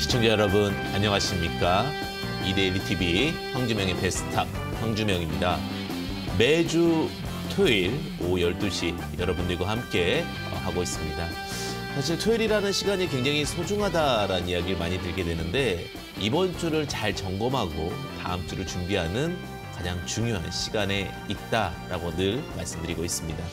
시청자 여러분 안녕하십니까? 이데일리 TV 황주명의 베스탑 트 황주명입니다. 매주 토요일 오후 12시 여러분들과 함께 어, 하고 있습니다. 사실 토요일이라는 시간이 굉장히 소중하다라는 이야기를 많이 들게 되는데 이번 주를 잘 점검하고 다음 주를 준비하는 가장 중요한 시간에 있다라고 늘 말씀드리고 있습니다.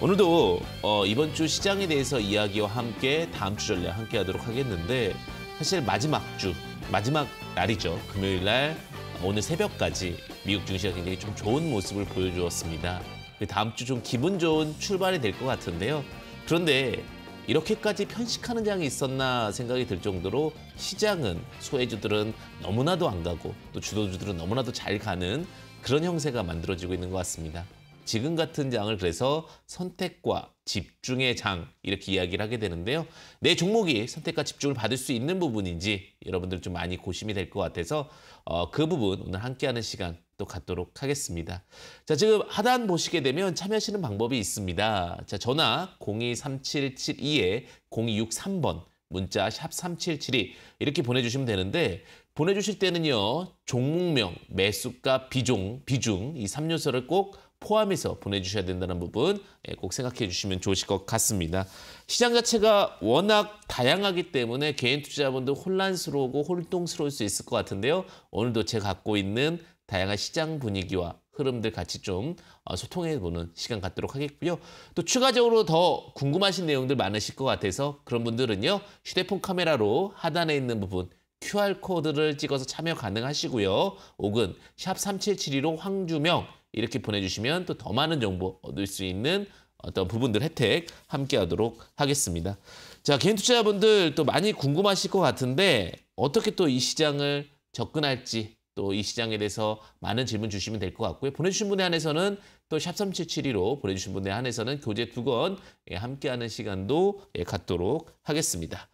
오늘도 어, 이번 주 시장에 대해서 이야기와 함께 다음 주 전략 함께 하도록 하겠는데 사실 마지막 주, 마지막 날이죠. 금요일 날 오늘 새벽까지 미국 증시가 굉장히 좀 좋은 모습을 보여주었습니다. 그 다음 주 좀 기분 좋은 출발이 될 것 같은데요. 그런데 이렇게까지 편식하는 장이 있었나 생각이 들 정도로 시장은 소외주들은 너무나도 안 가고 또 주도주들은 너무나도 잘 가는 그런 형세가 만들어지고 있는 것 같습니다. 지금 같은 장을 그래서 선택과 집중의 장 이렇게 이야기를 하게 되는데요. 내 종목이 선택과 집중을 받을 수 있는 부분인지 여러분들 좀 많이 고심이 될 것 같아서 어, 그 부분 오늘 함께하는 시간 또 갖도록 하겠습니다. 자 지금 하단 보시게 되면 참여하시는 방법이 있습니다. 자 전화 023772에 0263번 문자 샵 3772 이렇게 보내주시면 되는데 보내주실 때는요 종목명, 매수가, 비중 비중 이 3요소를 꼭 포함해서 보내주셔야 된다는 부분 예, 꼭 생각해 주시면 좋으실 것 같습니다. 시장 자체가 워낙 다양하기 때문에 개인 투자자분들 혼란스러우고 혼동스러울 수 있을 것 같은데요. 오늘도 제가 갖고 있는 다양한 시장 분위기와 흐름들 같이 좀 어, 소통해보는 시간 갖도록 하겠고요. 또 추가적으로 더 궁금하신 내용들 많으실 것 같아서 그런 분들은요. 휴대폰 카메라로 하단에 있는 부분 QR코드를 찍어서 참여 가능하시고요. 혹은 샵 3772로 황주명 이렇게 보내주시면 또 더 많은 정보 얻을 수 있는 어떤 부분들 혜택 함께 하도록 하겠습니다. 자, 개인 투자자분들 또 많이 궁금하실 것 같은데 어떻게 또 이 시장을 접근할지 또 이 시장에 대해서 많은 질문 주시면 될 것 같고요. 보내주신 분에 한해서는 또 샵 3772로 보내주신 분에 한해서는 교재 두권 예, 함께하는 시간도 예, 갖도록 하겠습니다.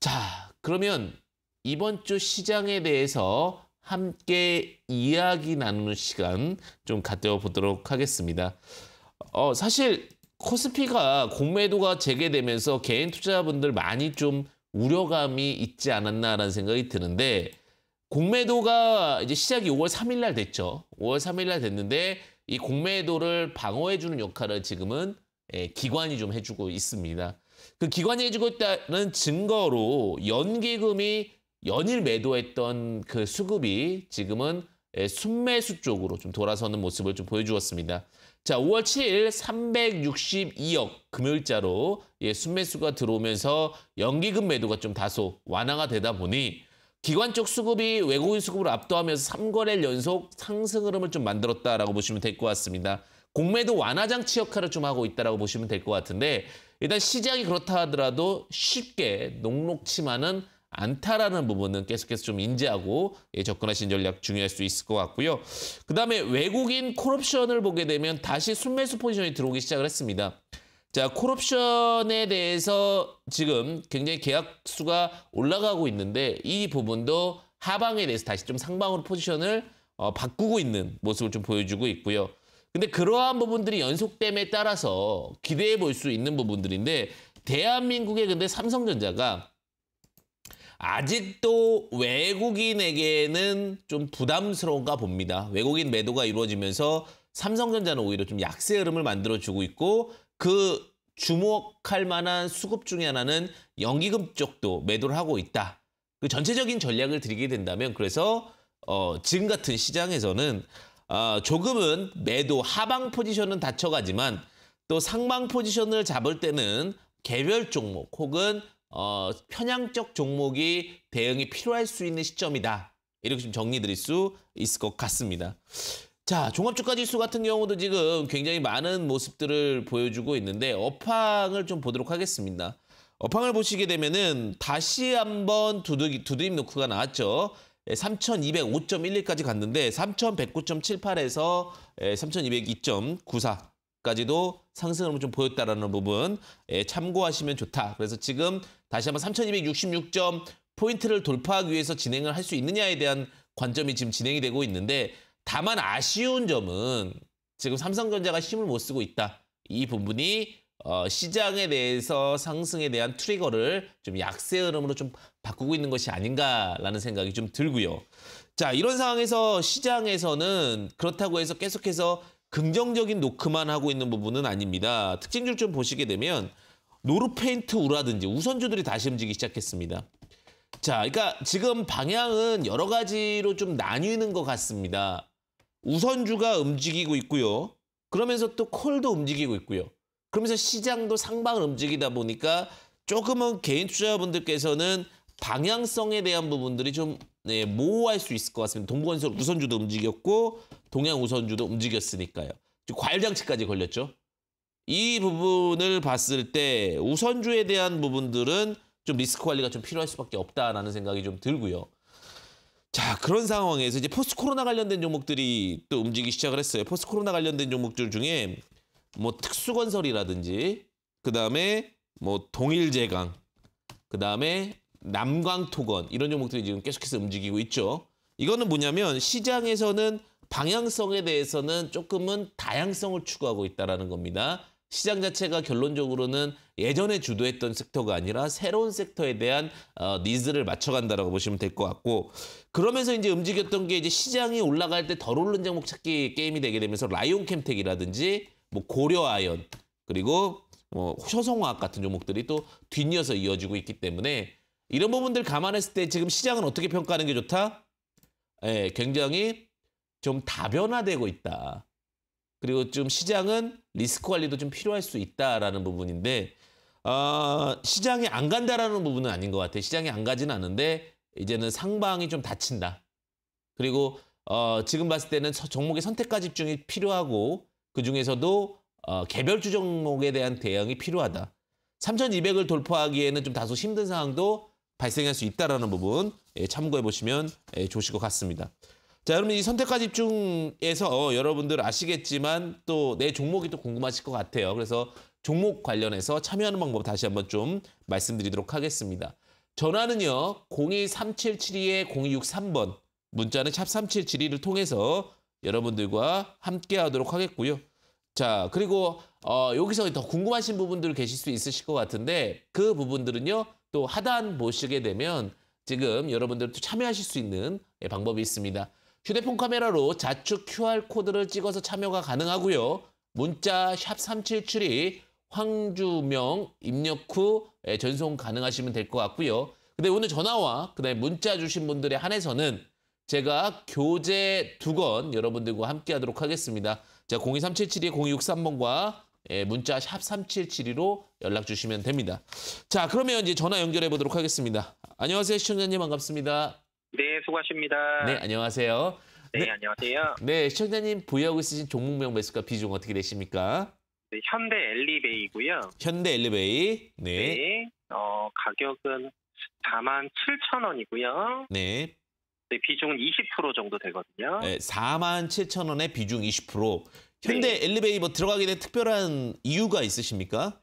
자, 그러면 이번 주 시장에 대해서 함께 이야기 나누는 시간 좀 갖다 보도록 하겠습니다. 어, 사실 코스피가 공매도가 재개되면서 개인 투자자분들 많이 좀 우려감이 있지 않았나라는 생각이 드는데 공매도가 이제 시작이 5월 3일 날 됐죠. 5월 3일 날 됐는데 이 공매도를 방어해 주는 역할을 지금은 예, 기관이 좀 해주고 있습니다. 그 기관이 해주고 있다는 증거로 연기금이 연일 매도했던 그 수급이 지금은 예, 순매수 쪽으로 좀 돌아서는 모습을 좀 보여주었습니다. 자, 5월 7일 362억 금요일자로 예, 순매수가 들어오면서 연기금 매도가 좀 다소 완화가 되다 보니 기관 쪽 수급이 외국인 수급을 압도하면서 3거래 연속 상승 흐름을 좀 만들었다라고 보시면 될 것 같습니다. 공매도 완화 장치 역할을 좀 하고 있다라고 보시면 될 것 같은데 일단 시장이 그렇다 하더라도 쉽게 녹록치만은 않다라는 부분은 계속해서 좀 인지하고 예, 접근하신 전략 중요할 수 있을 것 같고요. 그다음에 외국인 콜옵션을 보게 되면 다시 순매수 포지션이 들어오기 시작을 했습니다. 자, 콜옵션에 대해서 지금 굉장히 계약 수가 올라가고 있는데 이 부분도 하방에 대해서 다시 좀 상방으로 포지션을 어, 바꾸고 있는 모습을 좀 보여주고 있고요. 근데 그러한 부분들이 연속됨에 따라서 기대해 볼 수 있는 부분들인데 대한민국의 근데 삼성전자가 아직도 외국인에게는 좀 부담스러운가 봅니다. 외국인 매도가 이루어지면서 삼성전자는 오히려 좀 약세 흐름을 만들어주고 있고 그 주목할 만한 수급 중에 하나는 연기금 쪽도 매도를 하고 있다. 그 전체적인 전략을 드리게 된다면 그래서 어, 지금 같은 시장에서는 어, 조금은 매도 하방 포지션은 다쳐가지만 또 상방 포지션을 잡을 때는 개별 종목 혹은 어, 편향적 종목이 대응이 필요할 수 있는 시점이다. 이렇게 좀 정리 드릴 수 있을 것 같습니다. 자, 종합주가지수 같은 경우도 지금 굉장히 많은 모습들을 보여주고 있는데 업황을 좀 보도록 하겠습니다. 업황을 보시게 되면은 다시 한번 두드기, 두드림 노크가 나왔죠. 3,205.11까지 예, 갔는데 3,109.78에서 3,202.94 까지도 상승을 좀 보였다라는 부분 예, 참고하시면 좋다. 그래서 지금 다시 한번 3,266점 포인트를 돌파하기 위해서 진행을 할 수 있느냐에 대한 관점이 지금 진행이 되고 있는데 다만 아쉬운 점은 지금 삼성전자가 힘을 못 쓰고 있다. 이 부분이 어, 시장에 대해서 상승에 대한 트리거를 좀 약세 흐름으로 좀 바꾸고 있는 것이 아닌가라는 생각이 좀 들고요. 자, 이런 상황에서 시장에서는 그렇다고 해서 계속해서 긍정적인 노크만 하고 있는 부분은 아닙니다. 특징줄 좀 보시게 되면 노르페인트 우라든지 우선주들이 다시 움직이기 시작했습니다. 자, 그러니까 지금 방향은 여러 가지로 좀 나뉘는 것 같습니다. 우선주가 움직이고 있고요. 그러면서 또 콜도 움직이고 있고요. 그러면서 시장도 상방을 움직이다 보니까 조금은 개인 투자자분들께서는 방향성에 대한 부분들이 좀 네, 모호할 수 있을 것 같습니다. 동부건설 우선주도 움직였고 동양 우선주도 움직였으니까요. 과열장치까지 걸렸죠. 이 부분을 봤을 때 우선주에 대한 부분들은 좀 리스크 관리가 좀 필요할 수밖에 없다라는 생각이 좀 들고요. 자 그런 상황에서 이제 포스트 코로나 관련된 종목들이 또 움직이기 시작을 했어요. 포스트 코로나 관련된 종목들 중에 뭐 특수건설이라든지 그 다음에 뭐 동일제강 그 다음에 남광토건 이런 종목들이 지금 계속해서 움직이고 있죠. 이거는 뭐냐면 시장에서는 방향성에 대해서는 조금은 다양성을 추구하고 있다라는 겁니다. 시장 자체가 결론적으로는 예전에 주도했던 섹터가 아니라 새로운 섹터에 대한 어, 니즈를 맞춰간다라고 보시면 될 것 같고 그러면서 이제 움직였던 게 이제 시장이 올라갈 때 덜 오른 장목 찾기 게임이 되게 되면서 라이온 캠텍이라든지 뭐 고려아연 그리고 뭐 효성화학 같은 종목들이 또 뒷이어서 이어지고 있기 때문에 이런 부분들 감안했을 때 지금 시장은 어떻게 평가하는 게 좋다? 예, 굉장히 좀 다변화되고 있다. 그리고 좀 시장은 리스크 관리도 좀 필요할 수 있다라는 부분인데 어, 아, 시장에 안 간다라는 부분은 아닌 것 같아요. 시장에 안 가지는 않은데 이제는 상방이 좀 다친다. 그리고 어, 지금 봤을 때는 종목의 선택과 집중이 필요하고 그 중에서도 어, 개별주 종목에 대한 대응이 필요하다. 3,200을 돌파하기에는 좀 다소 힘든 상황도 발생할 수 있다라는 부분 예, 참고해 보시면 예, 좋으실 것 같습니다. 자, 여러분 이 선택과 집중에서 여러분들 아시겠지만 또 내 종목이 또 궁금하실 것 같아요. 그래서 종목 관련해서 참여하는 방법 다시 한번 좀 말씀드리도록 하겠습니다. 전화는요. 023772-0263번 문자는 샵3772를 통해서 여러분들과 함께 하도록 하겠고요. 자, 그리고 어, 여기서 더 궁금하신 부분들 계실 수 있으실 것 같은데 그 부분들은요. 또 하단 보시게 되면 지금 여러분들 도 참여하실 수 있는 예, 방법이 있습니다. 휴대폰 카메라로 좌측 QR코드를 찍어서 참여가 가능하고요. 문자 3772 황주명 입력 후 예, 전송 가능하시면 될 것 같고요. 근데 오늘 전화와 그다음에 문자 주신 분들에 한해서는 제가 교재 두 권 여러분들과 함께 하도록 하겠습니다. 자, 02377-0263번과 2 예, 문자 샵 3772로 연락 주시면 됩니다. 자, 그러면 이제 전화 연결해 보도록 하겠습니다. 안녕하세요, 시청자님 반갑습니다. 네, 수고하십니다. 네, 안녕하세요. 네, 네, 안녕하세요. 네, 시청자님 보유하고 있으신 종목명 매수가 비중 어떻게 되십니까? 네, 현대 엘리베이고요. 현대 엘리베이. 네. 네. 어, 가격은 4만 7천 원이고요. 네. 네, 비중은 20% 정도 되거든요. 네, 4만 7천 원에 비중 20%. 현대 네. 엘리베이 뭐 들어가게 된 특별한 이유가 있으십니까?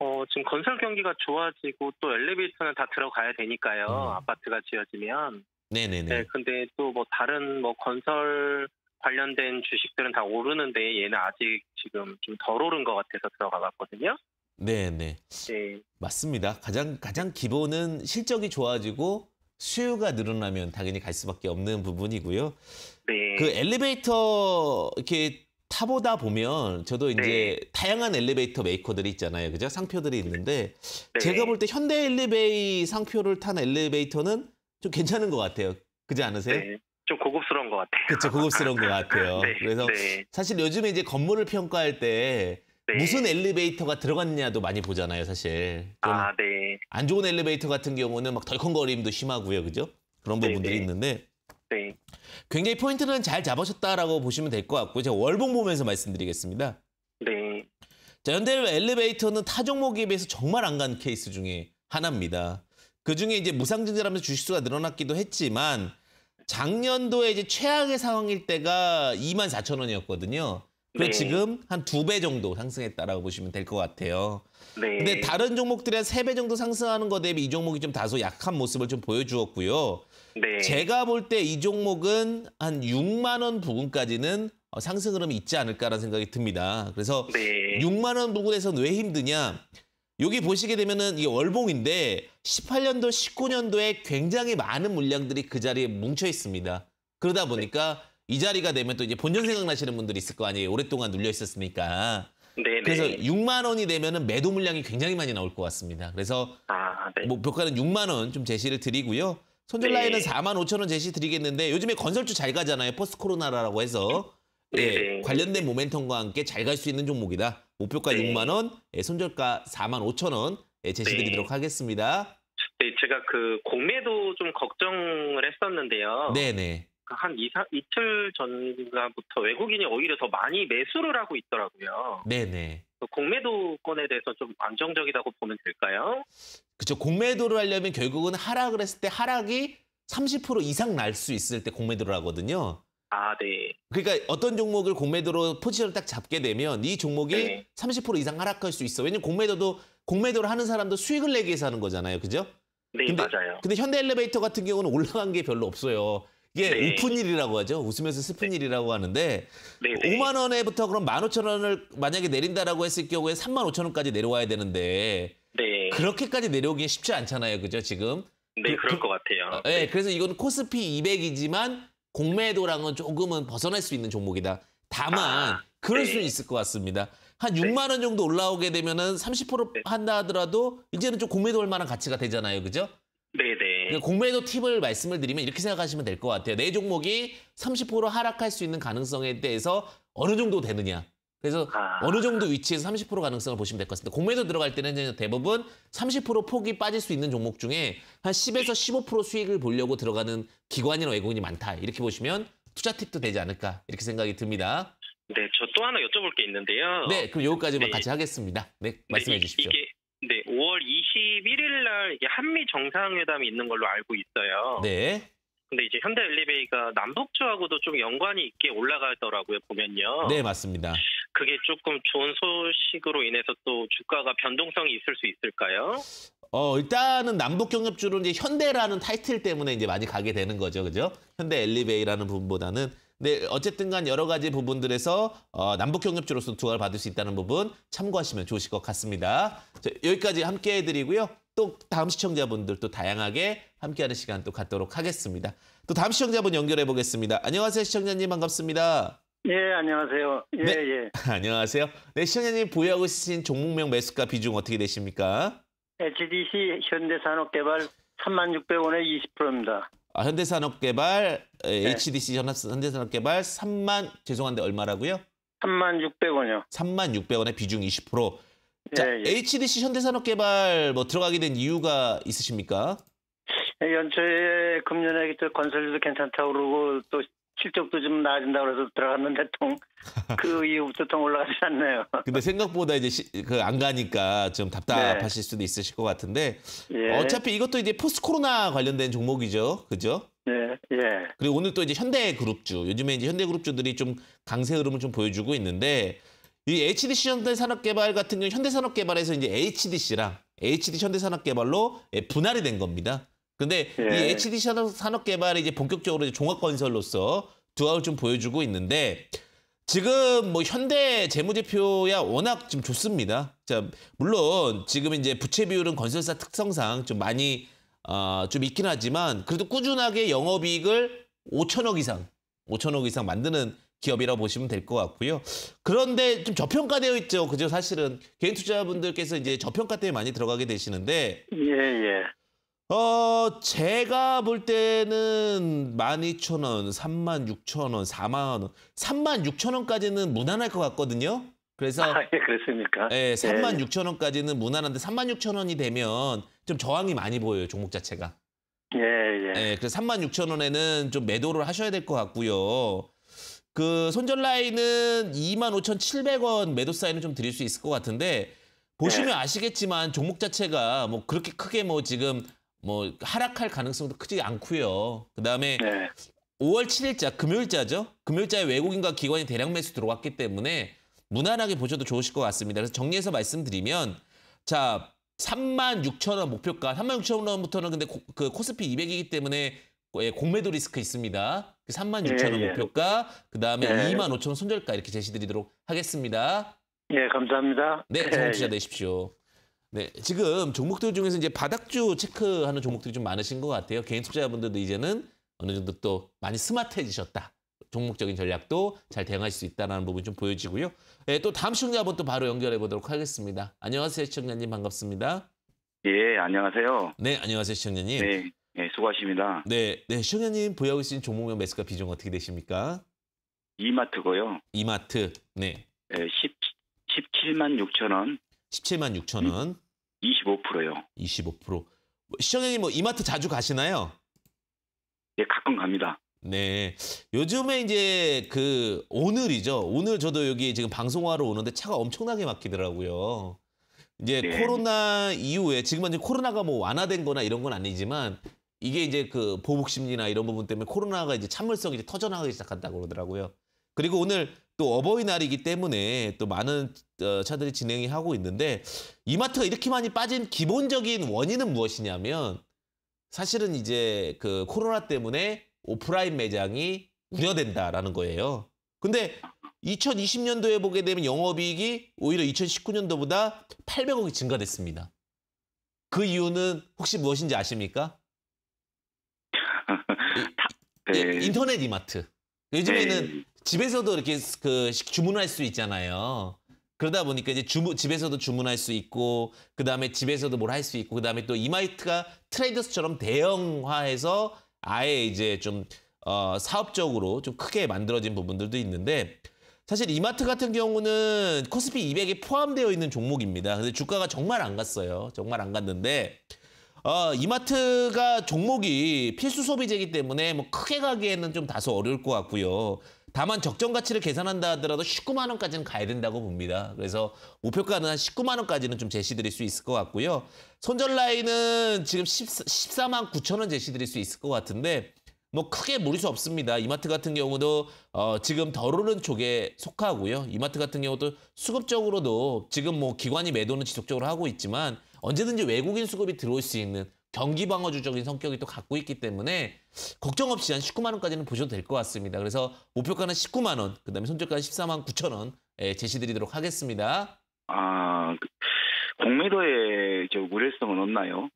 어, 지금 건설 경기가 좋아지고 또 엘리베이터는 다 들어가야 되니까요. 음. 아파트가 지어지면. 네네네. 네, 근데 또 뭐 다른 뭐 건설 관련된 주식들은 다 오르는데 얘는 아직 지금 좀 덜 오른 것 같아서 들어가 봤거든요. 네네. 네. 맞습니다. 가장 가장 기본은 실적이 좋아지고 수요가 늘어나면 당연히 갈 수밖에 없는 부분이고요. 네. 그 엘리베이터 이렇게 타보다 보면 저도 이제 네. 다양한 엘리베이터 메이커들이 있잖아요. 그죠? 상표들이 있는데 네. 제가 볼 때 현대 엘리베이 상표를 탄 엘리베이터는 좀 괜찮은 것 같아요. 그지 않으세요? 네. 좀 고급스러운 것 같아요. 그렇죠, 고급스러운 것 같아요. 네, 그래서 네. 사실 요즘에 이제 건물을 평가할 때 네. 무슨 엘리베이터가 들어갔냐도 많이 보잖아요, 사실. 아, 네. 안 좋은 엘리베이터 같은 경우는 막 덜컹거림도 심하고요, 그죠? 그런 네, 부분들이 네. 있는데 네. 굉장히 포인트는 잘 잡으셨다라고 보시면 될 것 같고 제가 월봉 보면서 말씀드리겠습니다. 네. 자, 현대 엘리베이터는 타 종목에 비해서 정말 안 간 케이스 중에 하나입니다. 그중에 이제 무상증자라면서 주식수가 늘어났기도 했지만 작년도에 이제 최악의 상황일 때가 2만 4천 원이었거든요. 그래 네. 지금 한 두 배 정도 상승했다라고 보시면 될 것 같아요. 네. 근데 다른 종목들이 한 세 배 정도 상승하는 것 대비 이 종목이 좀 다소 약한 모습을 좀 보여주었고요. 네. 제가 볼 때 이 종목은 한 6만 원 부근까지는 상승 흐름이 있지 않을까라는 생각이 듭니다. 그래서 네. 6만 원 부근에서는 왜 힘드냐? 여기 보시게 되면은 이게 월봉인데 18년도, 19년도에 굉장히 많은 물량들이 그 자리에 뭉쳐 있습니다. 그러다 보니까 이 자리가 되면 또 이제 본전 생각나시는 분들이 있을 거 아니에요. 오랫동안 눌려 있었으니까. 네네. 그래서 6만 원이 되면은 매도 물량이 굉장히 많이 나올 것 같습니다. 그래서 아, 네. 뭐 벽가는 6만 원 좀 제시를 드리고요. 손절 라인은 네. 4만 5천 원 제시 드리겠는데 요즘에 건설주 잘 가잖아요. 포스트 코로나라고 해서 예, 네. 관련된 모멘텀과 함께 잘 갈 수 있는 종목이다. 목표가 네. 6만 원, 예, 손절가 4만 5천 원 제시드리도록 네. 하겠습니다. 네, 제가 그 공매도 좀 걱정을 했었는데요. 네네. 그 한 2, 이틀 전가부터 외국인이 오히려 더 많이 매수를 하고 있더라고요. 네네. 그 공매도권에 대해서 좀 안정적이라고 보면 될까요? 그렇죠. 공매도를 하려면 결국은 하락을 했을 때 하락이 30% 이상 날 수 있을 때 공매도를 하거든요. 아, 네. 그러니까 어떤 종목을 공매도로 포지션을 딱 잡게 되면 이 종목이 네. 30% 이상 하락할 수 있어. 왜냐면 공매도도 공매도를 하는 사람도 수익을 내기 위해서 하는 거잖아요. 그죠? 네, 근데, 맞아요. 근데 현대 엘리베이터 같은 경우는 올라간 게 별로 없어요. 이게 네. 오픈일이라고 하죠. 웃으면서 스픈일이라고 네. 하는데 네, 네. 5만 원에부터 그럼 15,000원을 만약에 내린다라고 했을 경우에 35,000원까지 내려와야 되는데 네. 그렇게까지 내려오기 쉽지 않잖아요. 그죠? 지금? 네, 그, 럴것 그 같아요. 어, 예, 네, 그래서 이건 코스피 200이지만 공매도랑은 조금은 벗어날 수 있는 종목이다. 다만 아, 그럴 네. 수 있을 것 같습니다. 한 6만 원 정도 올라오게 되면은 30% 한다 하더라도 이제는 좀 공매도 할 만한 가치가 되잖아요. 그죠? 네네. 네. 그러니까 공매도 팁을 말씀을 드리면 이렇게 생각하시면 될 것 같아요. 내 종목이 30% 하락할 수 있는 가능성에 대해서 어느 정도 되느냐. 그래서 아... 어느 정도 위치에서 30% 가능성을 보시면 될 것 같습니다. 공매도 들어갈 때는 대부분 30% 폭이 빠질 수 있는 종목 중에 한 10에서 15% 수익을 보려고 들어가는 기관이나 외국인이 많다. 이렇게 보시면 투자 팁도 되지 않을까 이렇게 생각이 듭니다. 네, 저 또 하나 여쭤볼 게 있는데요. 네, 그럼 여기까지만 네. 같이 하겠습니다. 네, 네 말씀해 네, 주십시오. 이게... 네, 5월 21일 날 한미 정상회담이 있는 걸로 알고 있어요. 네. 근데 이제 현대 엘리베이가 남북조하고도좀 연관이 있게 올라가더라고요, 보면요. 네, 맞습니다. 그게 조금 좋은 소식으로 인해서 또 주가가 변동성이 있을 수 있을까요? 어 일단은 남북 경협주로 이제 현대라는 타이틀 때문에 이제 많이 가게 되는 거죠, 그죠? 현대 엘리베이라는 부분보다는 근 어쨌든간 여러 가지 부분들에서 어, 남북 경협주로서 두각을 받을 수 있다는 부분 참고하시면 좋으실 것 같습니다. 자, 여기까지 함께해드리고요. 또 다음 시청자분들 또 다양하게 함께하는 시간 또 갖도록 하겠습니다. 또 다음 시청자분 연결해 보겠습니다. 안녕하세요 시청자님 반갑습니다. 예, 안녕하세요. 예, 네. 예. 안녕하세요. 네, 시청자님 보유하고 있으신 종목명 매수가 비중 어떻게 되십니까? HDC 현대산업개발 36,600원에 20%입니다. 아, 현대산업개발 네. HDC 현대산업개발 3만 죄송한데 얼마라고요? 3,600원이요. 3,600원에 비중 20%. 예, 자, 예, HDC 현대산업개발 뭐 들어가게 된 이유가 있으십니까? 연초에 금년에 건설도 괜찮다고 그러고 또 실적도 좀 나아진다 그래서 들어갔는데 통 그 이후부터 통 올라가지 않네요. 근데 생각보다 이제 그 안 가니까 좀 답답하실 네. 수도 있으실 것 같은데 예. 어차피 이것도 이제 포스트 코로나 관련된 종목이죠, 그죠? 예, 예. 그리고 오늘 또 이제 현대그룹주 요즘에 이제 현대그룹주들이 좀 강세 흐름을 좀 보여주고 있는데 이 HDC 현대산업개발 같은 경우 현대산업개발에서 이제 HDC랑 HD 현대산업개발로 예, 분할이 된 겁니다. 근데 예. 이 HD 산업 개발이 이제 본격적으로 이제 종합 건설로서 두각을 좀 보여주고 있는데 지금 뭐 현대 재무제표야 워낙 좀 좋습니다. 자 물론 지금 이제 부채 비율은 건설사 특성상 좀 많이 아좀 어, 있긴 하지만 그래도 꾸준하게 영업이익을 5천억 이상 5천억 이상 만드는 기업이라고 보시면 될 것 같고요. 그런데 좀 저평가되어 있죠. 그죠? 사실은 개인 투자분들께서 이제 저평가 때문에 많이 들어가게 되시는데 예, 예. 어 제가 볼 때는 12,000원, 36,000원, 4만원, 36,000원까지는 무난할 것 같거든요. 그래서 아, 예, 그렇습니까? 예, 36,000원까지는 예. 무난한데 36,000원이 되면 좀 저항이 많이 보여요, 종목 자체가. 예, 예. 예 그래서 36,000원에는 좀 매도를 하셔야 될 것 같고요. 그 손절 라인은 25,700원 매도 사인을 좀 드릴 수 있을 것 같은데 보시면 예. 아시겠지만 종목 자체가 뭐 그렇게 크게 뭐 지금 뭐 하락할 가능성도 크지 않고요. 그다음에 네. 5월 7일자 금요일자죠. 금요일자에 외국인과 기관이 대량 매수 들어왔기 때문에 무난하게 보셔도 좋으실 것 같습니다. 그래서 정리해서 말씀드리면 자 3만 6천 원 목표가 3만 6천 원부터는 근데 고, 그 코스피 200이기 때문에 예, 공매도 리스크 있습니다. 3만 그 6천 원 예, 예. 목표가 그다음에 예. 2만 5천 원 손절가 이렇게 제시드리도록 하겠습니다. 예, 감사합니다. 네, 좋은 투자 되십시오. 네, 지금 종목들 중에서 이제 바닥주 체크하는 종목들이 좀 많으신 것 같아요. 개인 투자자분들도 이제는 어느 정도 또 많이 스마트해지셨다. 종목적인 전략도 잘 대응하실 수 있다는 부분이 좀 보여지고요. 네, 또 다음 시청자분 또 바로 연결해 보도록 하겠습니다. 안녕하세요, 시청자님 반갑습니다. 예, 안녕하세요. 네, 안녕하세요, 시청자님. 네, 네 수고하십니다. 네, 네, 시청자님 보유하고 계신 종목명 매수가 비중 어떻게 되십니까? 이마트고요. 이마트, 네. 네 10, 17만 6천 원. 17만 6천 원. 25%요. 25%. 시청자님 뭐 이마트 자주 가시나요? 예, 가끔 갑니다. 네. 요즘에 이제 그 오늘이죠. 오늘 저도 여기 지금 방송하러 오는데 차가 엄청나게 막히더라고요. 이제 네. 코로나 이후에 지금 이제 코로나가 뭐 완화된 거나 이런 건 아니지만 이게 이제 그 보복 심리나 이런 부분 때문에 코로나가 이제 참을성이 이제 터져나가기 시작한다고 그러더라고요. 그리고 오늘 또 어버이날이기 때문에 또 많은 어, 차들이 진행이 하고 있는데 이마트가 이렇게 많이 빠진 기본적인 원인은 무엇이냐면 사실은 이제 그 코로나 때문에 오프라인 매장이 우려된다라는 거예요. 근데 2020년도에 보게 되면 영업이익이 오히려 2019년도보다 800억이 증가됐습니다. 그 이유는 혹시 무엇인지 아십니까? 네. 인터넷 이마트. 요즘에는 네. 집에서도 이렇게 그 주문할 수 있잖아요. 그러다 보니까 이제 주문, 집에서도 주문할 수 있고 그 다음에 집에서도 뭘 할 수 있고 그 다음에 또 이마이트가 트레이더스처럼 대형화해서 아예 이제 좀 어, 사업적으로 좀 크게 만들어진 부분들도 있는데 사실 이마트 같은 경우는 코스피 200에 포함되어 있는 종목입니다. 근데 주가가 정말 안 갔어요. 정말 안 갔는데 어, 이마트가 종목이 필수 소비재이기 때문에 뭐 크게 가기에는 좀 다소 어려울 것 같고요. 다만 적정 가치를 계산한다 하더라도 19만 원까지는 가야 된다고 봅니다. 그래서 목표가는 한 19만 원까지는 좀 제시드릴 수 있을 것 같고요. 손절 라인은 지금 14, 14만 9천 원 제시드릴 수 있을 것 같은데 뭐 크게 무리수 없습니다. 이마트 같은 경우도 어, 지금 덜 오른 쪽에 속하고요. 이마트 같은 경우도 수급적으로도 지금 뭐 기관이 매도는 지속적으로 하고 있지만 언제든지 외국인 수급이 들어올 수 있는 경기 방어주적인 성격이 또 갖고 있기 때문에 걱정 없이 한 19만 원까지는 보셔도 될 것 같습니다. 그래서 목표가는 19만 원, 그다음에 손절가 14만 9천 원 예, 제시드리도록 하겠습니다. 아, 그, 공매도에 저 우려성은 없나요?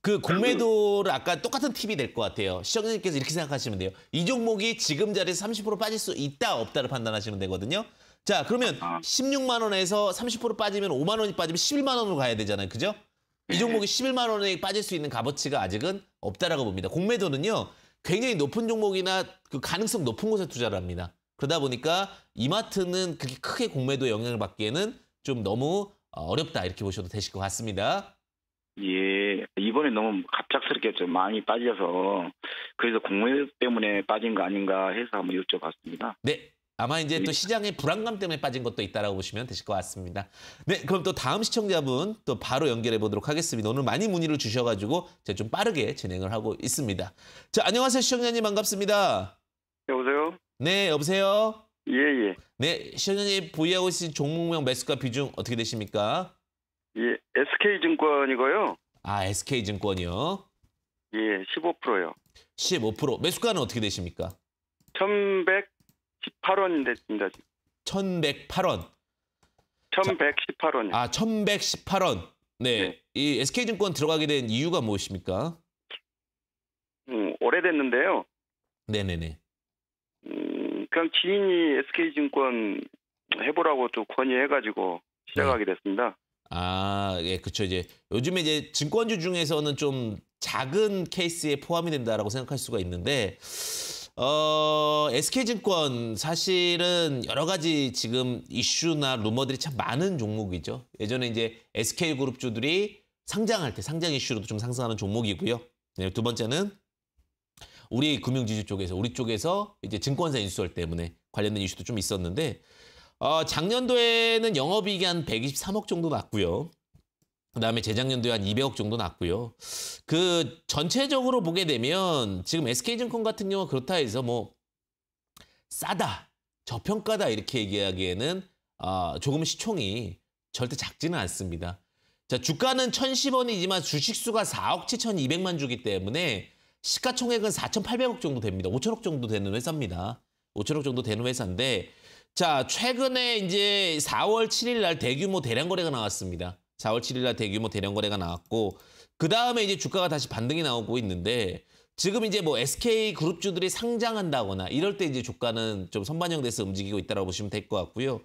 그 공매도를 아까 똑같은 팁이 될 것 같아요. 시청자님께서 이렇게 생각하시면 돼요. 이 종목이 지금 자리에서 30% 빠질 수 있다 없다를 판단하시면 되거든요. 자 그러면 16만 아. 원에서 30% 빠지면 5만 원이 빠지면 11만 원으로 가야 되잖아요. 그죠? 이 네. 종목이 11만 원에 빠질 수 있는 값어치가 아직은 없다라고 봅니다. 공매도는요. 굉장히 높은 종목이나 그 가능성 높은 곳에 투자를 합니다. 그러다 보니까 이마트는 그렇게 크게 공매도에 영향을 받기에는 좀 너무 어, 어렵다 이렇게 보셔도 되실 것 같습니다. 예, 이번에 너무 갑작스럽게 좀 많이 빠져서 그래서 공매 도 때문에 빠진 거 아닌가 해서 한번 여쭤봤습니다. 네, 아마 이제 또 예. 시장의 불안감 때문에 빠진 것도 있다라고 보시면 되실 것 같습니다. 네, 그럼 또 다음 시청자분 또 바로 연결해 보도록 하겠습니다. 오늘 많이 문의를 주셔가지고 제가 좀 빠르게 진행을 하고 있습니다. 자, 안녕하세요, 시청자님 반갑습니다. 여보세요. 네, 여보세요. 예, 예. 네, 시청자님 v i o 신 종목명 매수가 비중 어떻게 되십니까? 예, SK 증권이고요. 아, SK 증권이요. 예, 15%요. 15%. 매수가는 어떻게 되십니까? 1,100. 1,108원이 됐습니다. 1,108원. 1,118원. 아, 1,118원. 네. 네. 이 SK증권 들어가게 된 이유가 무엇입니까? 음, 오래됐는데요. 네네네. 음, 그냥 지인이 SK증권 해보라고 또 권유해가지고 시작하게 네. 됐습니다. 아, 예, 그쵸. 이제 요즘에 이제 증권주 중에서는 좀 작은 케이스에 포함이 된다라고 생각할 수가 있는데, 어, SK증권 사실은 여러 가지 지금 이슈나 루머들이 참 많은 종목이죠. 예전에 이제 SK그룹주들이 상장할 때 상장 이슈로도 좀 상승하는 종목이고요. 네, 두 번째는 우리 금융지주 쪽에서 우리 쪽에서 이제 증권사 인수설 때문에 관련된 이슈도 좀 있었는데 어, 작년도에는 영업이익이 한 123억 정도 났고요. 그다음에 재작년도에 한 200억 정도 났고요. 그 전체적으로 보게 되면 지금 SK증권 같은 경우 그렇다 해서 뭐 싸다, 저평가다 이렇게 얘기하기에는 아, 조금 시총이 절대 작지는 않습니다. 자, 주가는 1,010원이지만 주식수가 4억 7,200만 주기 때문에 시가총액은 4,800억 정도 됩니다. 5 0 0 0억 정도 되는 회사입니다. 5 0 0 0억 정도 되는 회사인데 자, 최근에 이제 4월 7일 날 대규모 대량 거래가 나왔습니다. 4월 7일 날 대규모 대량 거래가 나왔고 그 다음에 이제 주가가 다시 반등이 나오고 있는데 지금 이제 뭐 SK 그룹주들이 상장한다거나 이럴 때 이제 주가는 좀 선반영돼서 움직이고 있다라고 보시면 될 것 같고요.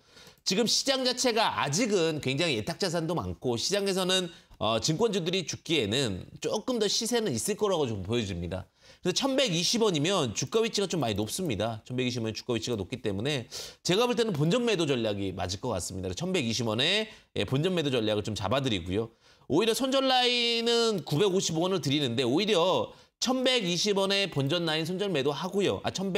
지금 시장 자체가 아직은 굉장히 예탁 자산도 많고 시장에서는 어, 증권주들이 죽기에는 조금 더 시세는 있을 거라고 좀 보여집니다. 그래서 1120원이면 주가 위치가 좀 많이 높습니다. 1120원이 주가 위치가 높기 때문에 제가 볼 때는 본전 매도 전략이 맞을 것 같습니다. 1120원에 예, 본전 매도 전략을 좀 잡아드리고요. 오히려 손절 라인은 955원을 드리는데 오히려 1120원에 본전 라인 손절 매도 하고요. 아 1118원이니까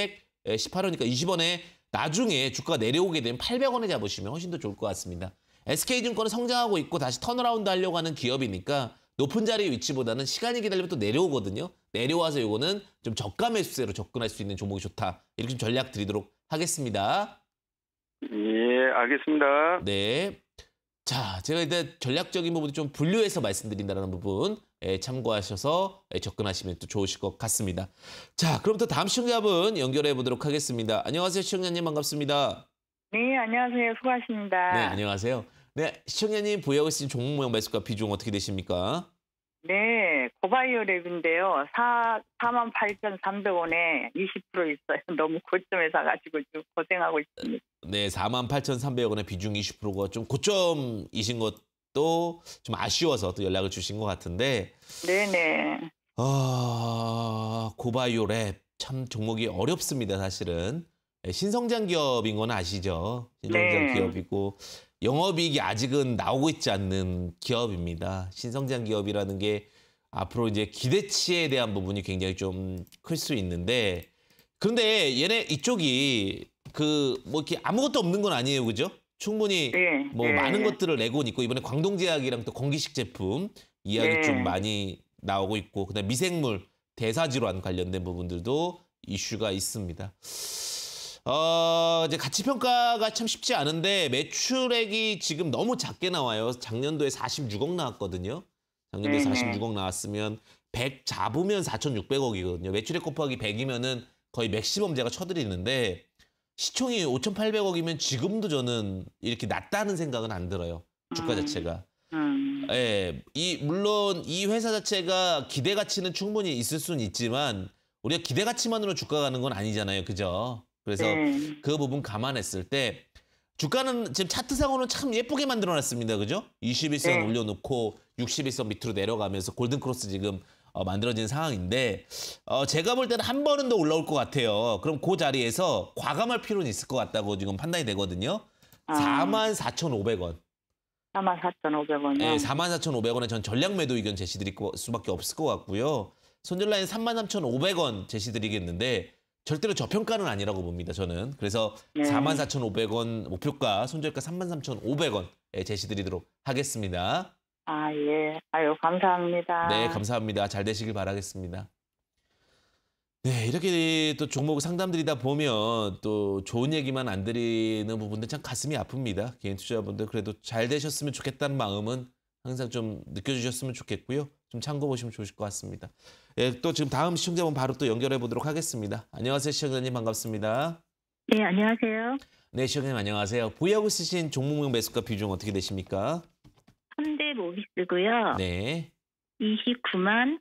예, 20원에 나중에 주가가 내려오게 되면 800원에 잡으시면 훨씬 더 좋을 것 같습니다. SK증권은 성장하고 있고 다시 턴어라운드 하려고 하는 기업이니까 높은 자리의 위치보다는 시간이 기다리면 또 내려오거든요. 내려와서 이거는 좀 저가 매수세로 접근할 수 있는 종목이 좋다. 이렇게 좀 전략 드리도록 하겠습니다. 예, 알겠습니다. 네. 자, 제가 이제 전략적인 부분을 좀 분류해서 말씀드린다는 부분 에 예, 참고하셔서 예, 접근하시면 또 좋으실 것 같습니다. 자, 그럼또 다음 시청자분 연결해 보도록 하겠습니다. 안녕하세요, 시청자님 반갑습니다. 네, 안녕하세요. 수고하십니다. 네, 안녕하세요. 네, 시청자님 보유하고 계신 종목 모양 매수가 비중 어떻게 되십니까? 네, 고바이오 랩인데요. 4, 48,300원에 20% 있어요. 너무 고점에 사가지고 좀 고생하고 있습니다. 네, 48,300원의 비중 20%가 좀 고점이신 것도 좀 아쉬워서 또 연락을 주신 것 같은데. 네네. 아, 고바이오랩 참 종목이 어렵습니다, 사실은. 네, 신성장 기업인 건 아시죠? 신성장 네. 기업이고 영업이익이 아직은 나오고 있지 않는 기업입니다. 신성장 기업이라는 게 앞으로 이제 기대치에 대한 부분이 굉장히 좀 클 수 있는데 그런데 얘네 이쪽이 그뭐 이렇게 아무것도 없는 건 아니에요, 그죠? 충분히 예, 뭐 예, 많은 것들을 내고 있고 이번에 광동제약이랑 또 건기식 제품 이야기 예. 좀 많이 나오고 있고 그다음 미생물 대사질환 관련된 부분들도 이슈가 있습니다. 어, 이제 가치 평가가 참 쉽지 않은데 매출액이 지금 너무 작게 나와요. 작년도에 46억 나왔거든요. 작년도에 네. 46억 나왔으면 100 잡으면 4,600억이거든요. 매출액 곱하기 100이면은 거의 맥시멈 제가 쳐드리는데 시총이 5,800억이면 지금도 저는 이렇게 낮다는 생각은 안 들어요. 주가 음. 자체가. 음. 예, 이 물론 이 회사 자체가 기대 가치는 충분히 있을 수는 있지만 우리가 기대 가치만으로 주가 가는 건 아니잖아요, 그죠? 그래서 네. 그 부분 감안했을 때 주가는 지금 차트상으로는 참 예쁘게 만들어놨습니다, 그죠? 21선 네. 올려놓고 61선 밑으로 내려가면서 골든 크로스 지금 어, 만들어진 상황인데 어, 제가 볼 때는 한 번은 더 올라올 것 같아요. 그럼 그 자리에서 과감할 필요는 있을 것 같다고 지금 판단이 되거든요. 아. 44,500원. 4 4 5 0 0원 44,500원에 전 전략 매도 의견 제시드릴 수밖에 없을 것 같고요. 손절라인 33,500원 제시드리겠는데 절대로 저평가는 아니라고 봅니다, 저는. 그래서 네. 44,500원 목표가, 손절가 33,500원에 제시드리도록 하겠습니다. 아, 예. 아유, 감사합니다. 네, 감사합니다. 잘 되시길 바라겠습니다. 네, 이렇게 또 종목 상담드리다 보면 또 좋은 얘기만 안 드리는 부분들 참 가슴이 아픕니다. 개인 투자분들 그래도 잘 되셨으면 좋겠다는 마음은 항상 좀 느껴주셨으면 좋겠고요. 좀 참고 보시면 좋으실 것 같습니다. 예, 또 지금 다음 시청자분 바로 또 연결해 보도록 하겠습니다. 안녕하세요, 시청자님 반갑습니다. 네, 안녕하세요. 네, 시청자님 안녕하세요. 보유하고 있으신 종목명 매수가 비중 어떻게 되십니까? 85피스고요. 네. 29만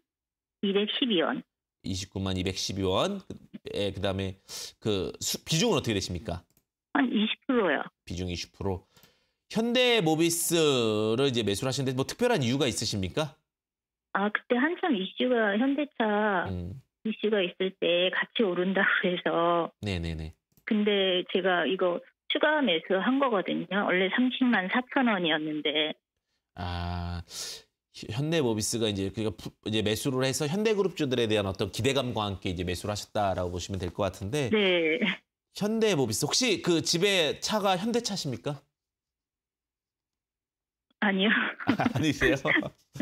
212원. 29만 212원. 예, 그다음에 그 비중은 어떻게 되십니까? 한 20%요. 비중 20%. 현대 모비스를 이제 매수를 하시는데 뭐 특별한 이유가 있으십니까? 아, 그때 한참 이슈가 현대차 음. 이슈가 있을 때 같이 오른다고 해서 네네네. 근데 제가 이거 추가 매수한 거거든요. 원래 30만 4천 원이었는데 아 현대모비스가 이제 그러 그러니까 이제 매수를 해서 현대그룹주들에 대한 어떤 기대감과 함께 이제 매수를 하셨다라고 보시면 될 것 같은데 네. 현대모비스 혹시 그 집에 차가 현대차십니까? 아니요. 아, 아니세요?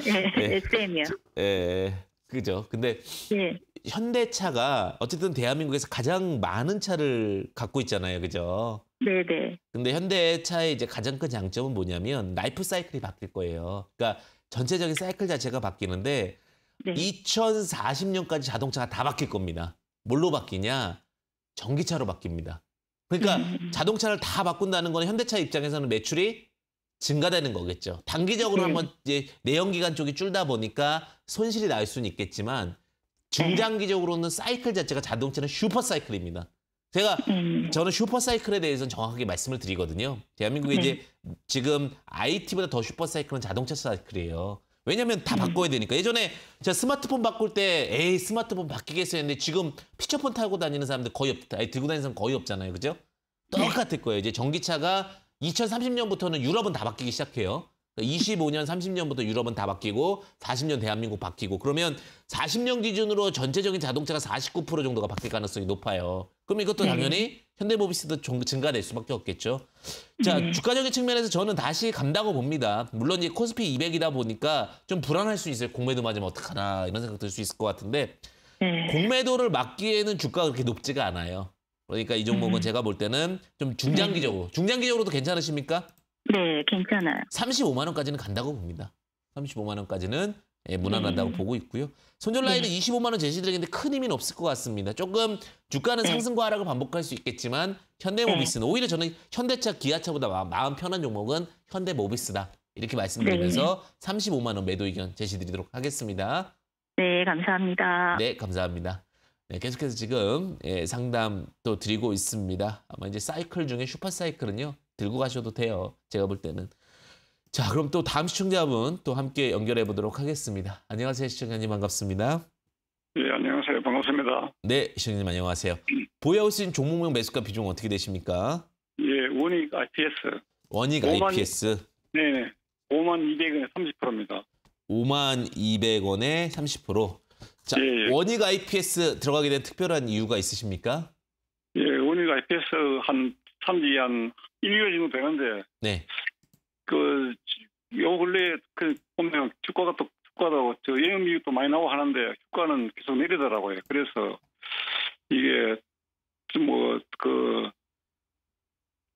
네, 네. SM이요. 예, 네. 그죠. 근데 네. 현대차가 어쨌든 대한민국에서 가장 많은 차를 갖고 있잖아요. 그죠? 네네. 근데 현대차의 이제 가장 큰 장점은 뭐냐면 라이프 사이클이 바뀔 거예요. 그러니까 전체적인 사이클 자체가 바뀌는데 네. 2040년까지 자동차가 다 바뀔 겁니다. 뭘로 바뀌냐? 전기차로 바뀝니다. 그러니까 음. 자동차를 다 바꾼다는 건 현대차 입장에서는 매출이 증가되는 거겠죠. 단기적으로 네. 한번 이제 내연기관 쪽이 줄다 보니까 손실이 날 수는 있겠지만 중장기적으로는 사이클 자체가 자동차는 슈퍼 사이클입니다. 제가 음. 저는 슈퍼 사이클에 대해서는 정확하게 말씀을 드리거든요. 대한민국이 이제 음. 지금 IT보다 더 슈퍼 사이클은 자동차 사이클이에요. 왜냐면 하다 음. 바꿔야 되니까. 예전에 제가 스마트폰 바꿀 때 에이 스마트폰 바뀌겠어 했는데 지금 피처폰 타고 다니는 사람들 거의 없다. 들고 다니는 사람 거의 없잖아요. 그죠? 네. 똑같을 거예요. 이제 전기차가 2030년부터는 유럽은 다 바뀌기 시작해요. 25년, 그러니까 30년부터 유럽은 다 바뀌고 40년 대한민국 바뀌고 그러면 40년 기준으로 전체적인 자동차가 49% 정도가 바뀔 가능성이 높아요. 그럼 이것도 당연히 현대모비스도 증가될 수밖에 없겠죠. 자 음. 주가적인 측면에서 저는 다시 간다고 봅니다. 물론 이제 코스피 200이다 보니까 좀 불안할 수 있어요. 공매도 맞으면 어떡하나 이런 생각 들 수 있을 것 같은데 네. 공매도를 막기에는 주가가 그렇게 높지가 않아요. 그러니까 이 종목은 음. 제가 볼 때는 좀 중장기적으로 중장기적으로도 괜찮으십니까? 네, 괜찮아요. 35만 원까지는 간다고 봅니다. 35만 원까지는 예, 무난하다고 네. 보고 있고요. 손절 라인은 네. 25만 원 제시드리는데 큰 힘은 없을 것 같습니다. 조금 주가는 네. 상승과 하락을 반복할 수 있겠지만 현대모비스는 네. 오히려 저는 현대차, 기아차보다 마음 편한 종목은 현대모비스다. 이렇게 말씀드리면서 35만 원 매도 의견 제시드리도록 하겠습니다. 네, 감사합니다. 네, 감사합니다. 네, 계속해서 지금 예, 상담 또 드리고 있습니다. 아마 이제 사이클 중에 슈퍼 사이클은요. 들고 가셔도 돼요. 제가 볼 때는. 자, 그럼 또 다음 시청자분 또 함께 연결해 보도록 하겠습니다. 안녕하세요, 시청자님 반갑습니다. 네, 안녕하세요. 반갑습니다. 네, 시청자님 안녕하세요. 보유하우스인 종목명 매수가 비중 어떻게 되십니까? 예, 원익 IPS. 원익 5만, IPS. 네, 5만 200원에 30%입니다. 5만 200원에 30%. 자, 예, 예. 원익 IPS 들어가게 된 특별한 이유가 있으십니까? 예, 원익 IPS 한3지한 일려지면 되는데. 네. 그, 요 근래 그 보면 주가가 또 주가도 저 예금 이익도 많이 나오고 하는데 주가는 계속 내리더라고요. 그래서 이게 좀 뭐그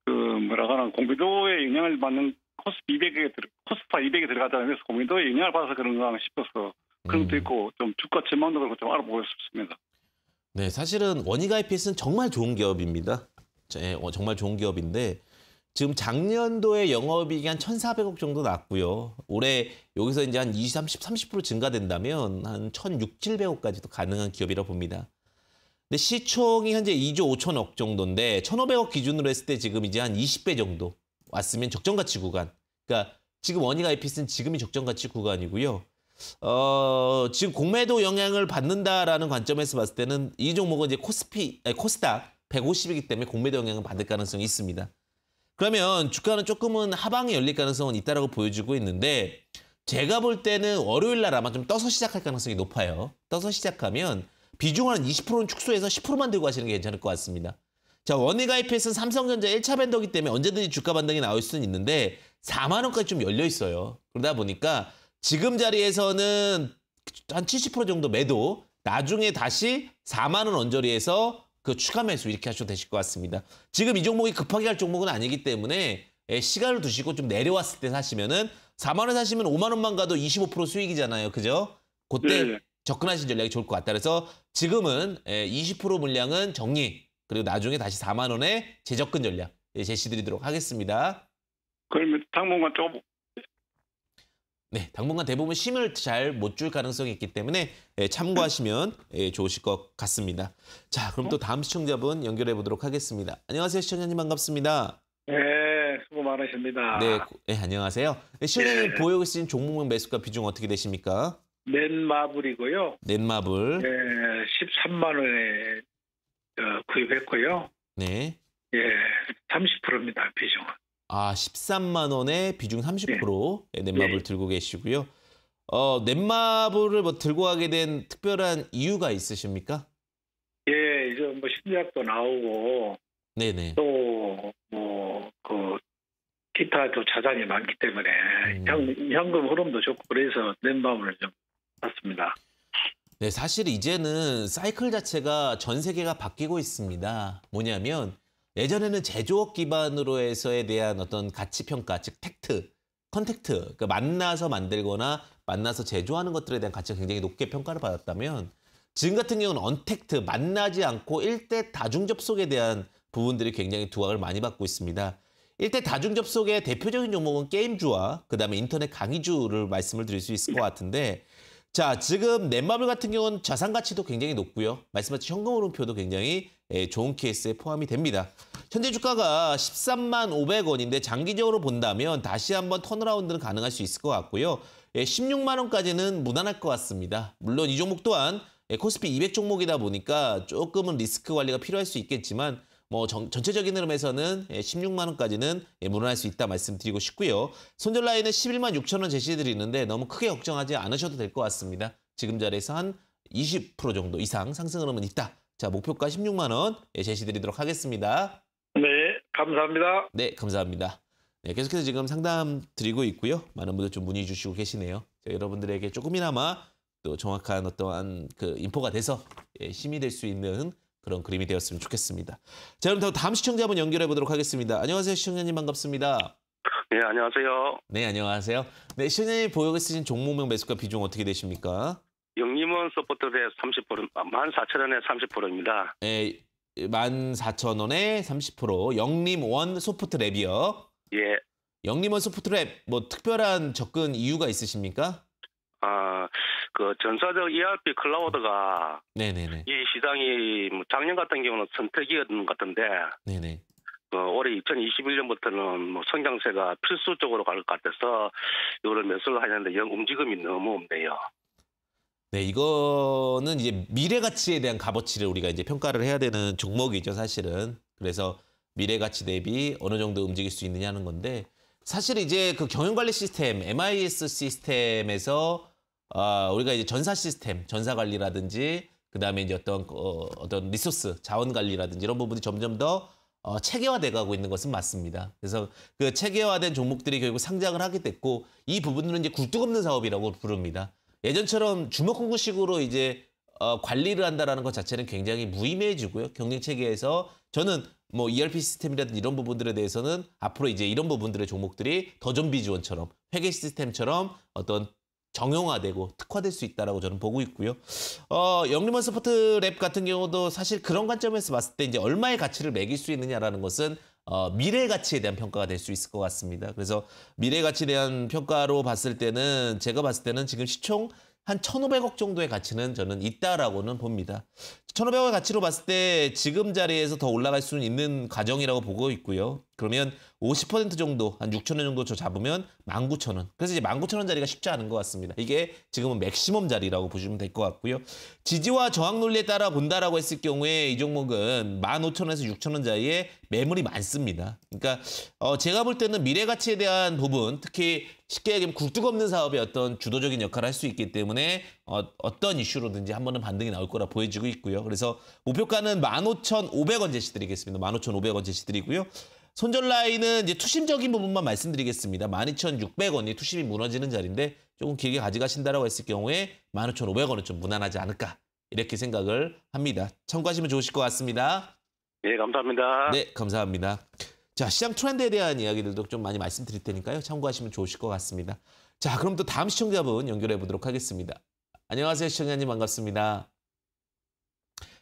그 뭐라 하나 공비도에 영향을 받는 코스 200에 들 코스파 200에 들어가잖아요. 그래서 공비도에 영향을 받아서 그런가 싶어서 그런 것도 음. 있고 좀 주가 전망도 그렇고 좀 알아보고 싶습니다. 네, 사실은 원익 IPS는 정말 좋은 기업입니다. 어, 정말 좋은 기업인데 지금 작년도에 영업이익이 한 1,400억 정도 났고요. 올해 여기서 이제 한 20, 30, 30% 증가된다면 한 1,600, 700억까지도 가능한 기업이라 봅니다. 근데 시총이 현재 2조 5천억 정도인데 1,500억 기준으로 했을 때 지금 이제 한 20배 정도 왔으면 적정가치 구간. 그러니까 지금 원익 i p 스는 지금이 적정가치 구간이고요. 어, 지금 공매도 영향을 받는다라는 관점에서 봤을 때는 이 종목은 이제 코스피, 아니, 코스닥 150이기 때문에 공매도 영향을 받을 가능성이 있습니다. 그러면 주가는 조금은 하방에 열릴 가능성은 있다라고 보여지고 있는데 제가 볼 때는 월요일 날 아마 좀 떠서 시작할 가능성이 높아요. 떠서 시작하면 비중은 20%는 축소해서 10%만 들고 가시는 게 괜찮을 것 같습니다. 자, 원익 IPS는 삼성전자 1차 밴더기 때문에 언제든지 주가 반등이 나올 수는 있는데 4만 원까지 좀 열려 있어요. 그러다 보니까 지금 자리에서는 한 70% 정도 매도, 나중에 다시 4만 원 언저리에서 그 추가 매수 이렇게 하셔도 되실 것 같습니다. 지금 이 종목이 급하게 할 종목은 아니기 때문에 예, 시간을 두시고 좀 내려왔을 때 사시면은 4만 원 사시면 5만 원만 가도 25% 수익이잖아요. 그죠? 그때 네, 네. 접근하신 전략이 좋을 것 같다. 그래서 지금은 20% 예, 물량은 정리 그리고 나중에 다시 4만 원에 재접근 전략 예, 제시드리도록 하겠습니다. 그러면 당분간 조금 네, 당분간 대부분 심을 잘 못 줄 가능성이 있기 때문에 예, 참고하시면 예, 좋으실 것 같습니다. 자, 그럼 또 다음 시청자분 연결해 보도록 하겠습니다. 안녕하세요, 시청자님 반갑습니다. 네, 수고 많으십니다. 네, 네 안녕하세요. 시청자님 네. 보유하고 계신 종목명 매수가 비중 어떻게 되십니까? 넷마블이고요. 넷마블. 네, 13만 원에 어, 구입했고요. 네. 예, 30%입니다, 비중은. 아 13만 원에 비중 30%의 넷마블 네. 들고 계시고요. 어 넷마블을 뭐 들고 가게 된 특별한 이유가 있으십니까? 예, 이제 뭐 신작도 나오고 네네. 또 뭐 그 기타 또 자산이 많기 때문에 음. 현, 현금 흐름도 좋고 그래서 넷마블을 좀 샀습니다. 네, 사실 이제는 사이클 자체가 전 세계가 바뀌고 있습니다. 뭐냐면 예전에는 제조업 기반으로 해서에 대한 어떤 가치 평가, 즉 팩트, 컨택트, 그러니까 만나서 만들거나 만나서 제조하는 것들에 대한 가치가 굉장히 높게 평가를 받았다면 지금 같은 경우는 언택트, 만나지 않고 일대 다중 접속에 대한 부분들이 굉장히 두각을 많이 받고 있습니다. 일대 다중 접속의 대표적인 종목은 게임주와 그다음에 인터넷 강의주를 말씀을 드릴 수 있을 것 같은데 자, 지금 넷마블 같은 경우는 자산 가치도 굉장히 높고요. 말씀하신 현금 흐름표도 굉장히 예, 좋은 케이스에 포함이 됩니다. 현재 주가가 13만 500원인데 장기적으로 본다면 다시 한번 턴어라운드는 가능할 수 있을 것 같고요. 16만 예, 원까지는 무난할 것 같습니다. 물론 이 종목 또한 예, 코스피 200 종목이다 보니까 조금은 리스크 관리가 필요할 수 있겠지만 뭐 전, 체적인 흐름에서는 16만 원까지는 무난할 수 있다 말씀드리고 싶고요. 손절 라인은 11만 6천 원 제시해드리는데 너무 크게 걱정하지 않으셔도 될 것 같습니다. 지금 자리에서 한 20% 정도 이상 상승 흐름은 있다. 자, 목표가 16만 원 예, 제시드리도록 하겠습니다. 네, 감사합니다. 네, 감사합니다. 네, 계속해서 지금 상담 드리고 있고요. 많은 분들 좀 문의 주시고 계시네요. 자, 여러분들에게 조금이나마 또 정확한 어떠한 그 인포가 돼서 예, 힘이 될 수 있는 그런 그림이 되었으면 좋겠습니다. 자, 그럼 다음 시청자 한번 연결해 보도록 하겠습니다. 안녕하세요, 시청자님 반갑습니다. 네, 안녕하세요. 네, 안녕하세요. 네, 시청자님 보여주신 종목명 매수가 비중 어떻게 되십니까? 영림원 서포터대 30% 14,000원에 30%입니다. 예, 14,000원에 30% 영림원 소프트 랩이요. 예. 영림원 소프트 랩뭐 특별한 접근 이유가 있으십니까? 아, 그 전사적 ERP 클라우드가 네네네. 이 시장이 뭐 작년 같은 경우는 선택이었던 것 같은데 네네. 그 올해 2021년부터는 뭐 성장세가 필수적으로 갈 것 같아서 이거를 매수를 하는데 움직임이 너무 없네요. 네, 이거는 이제 미래 가치에 대한 값어치를 우리가 이제 평가를 해야 되는 종목이죠, 사실은. 그래서 미래 가치 대비 어느 정도 움직일 수 있느냐 하는 건데 사실 이제 그 경영 관리 시스템, MIS 시스템에서 아, 우리가 이제 전사 시스템, 전사 관리라든지 그다음에 이제 어떤 어, 어떤 리소스, 자원 관리라든지 이런 부분이 점점 더 어, 체계화돼 가고 있는 것은 맞습니다. 그래서 그 체계화된 종목들이 결국 상장을 하게 됐고 이 부분들은 이제 굴뚝 없는 사업이라고 부릅니다. 예전처럼 주먹공구식으로 이제 어, 관리를 한다라는 것 자체는 굉장히 무의미해지고요. 경쟁 체계에서 저는 뭐 ERP 시스템이라든 지 이런 부분들에 대해서는 앞으로 이제 이런 부분들의 종목들이 더 좀비 지원처럼 회계 시스템처럼 어떤 정형화되고 특화될 수 있다라고 저는 보고 있고요. 어, 영리먼 스포트 랩 같은 경우도 사실 그런 관점에서 봤을 때 이제 얼마의 가치를 매길 수 있느냐라는 것은 어, 미래 가치에 대한 평가가 될 수 있을 것 같습니다. 그래서 미래 가치에 대한 평가로 봤을 때는 제가 봤을 때는 지금 시총 한 1,500억 정도의 가치는 저는 있다라고는 봅니다. 1,500억의 가치로 봤을 때 지금 자리에서 더 올라갈 수는 있는 과정이라고 보고 있고요. 그러면 50% 정도 한 6천 원 정도 저 잡으면 19,000원. 그래서 이제 19,000원 자리가 쉽지 않은 것 같습니다. 이게 지금은 맥시멈 자리라고 보시면 될 것 같고요. 지지와 저항 논리에 따라 본다라고 했을 경우에 이 종목은 15,000원에서 6,000원 자리에 매물이 많습니다. 그러니까 어 제가 볼 때는 미래 가치에 대한 부분, 특히 쉽게 얘기하면 굴뚝 없는 사업의 어떤 주도적인 역할을 할 수 있기 때문에 어, 어떤 이슈로든지 한 번은 반등이 나올 거라 보여지고 있고요. 그래서 목표가는 15,500원 제시드리겠습니다. 15,500원 제시드리고요. 손절 라인은 이제 투심적인 부분만 말씀드리겠습니다. 12,600원이 투심이 무너지는 자리인데 조금 길게 가져가신다라고 했을 경우에 15,500원은 좀 무난하지 않을까 이렇게 생각을 합니다. 참고하시면 좋으실 것 같습니다. 네, 감사합니다. 네, 감사합니다. 자, 시장 트렌드에 대한 이야기들도 좀 많이 말씀드릴 테니까요. 참고하시면 좋으실 것 같습니다. 자, 그럼 또 다음 시청자분 연결해 보도록 하겠습니다. 안녕하세요, 시청자님 반갑습니다.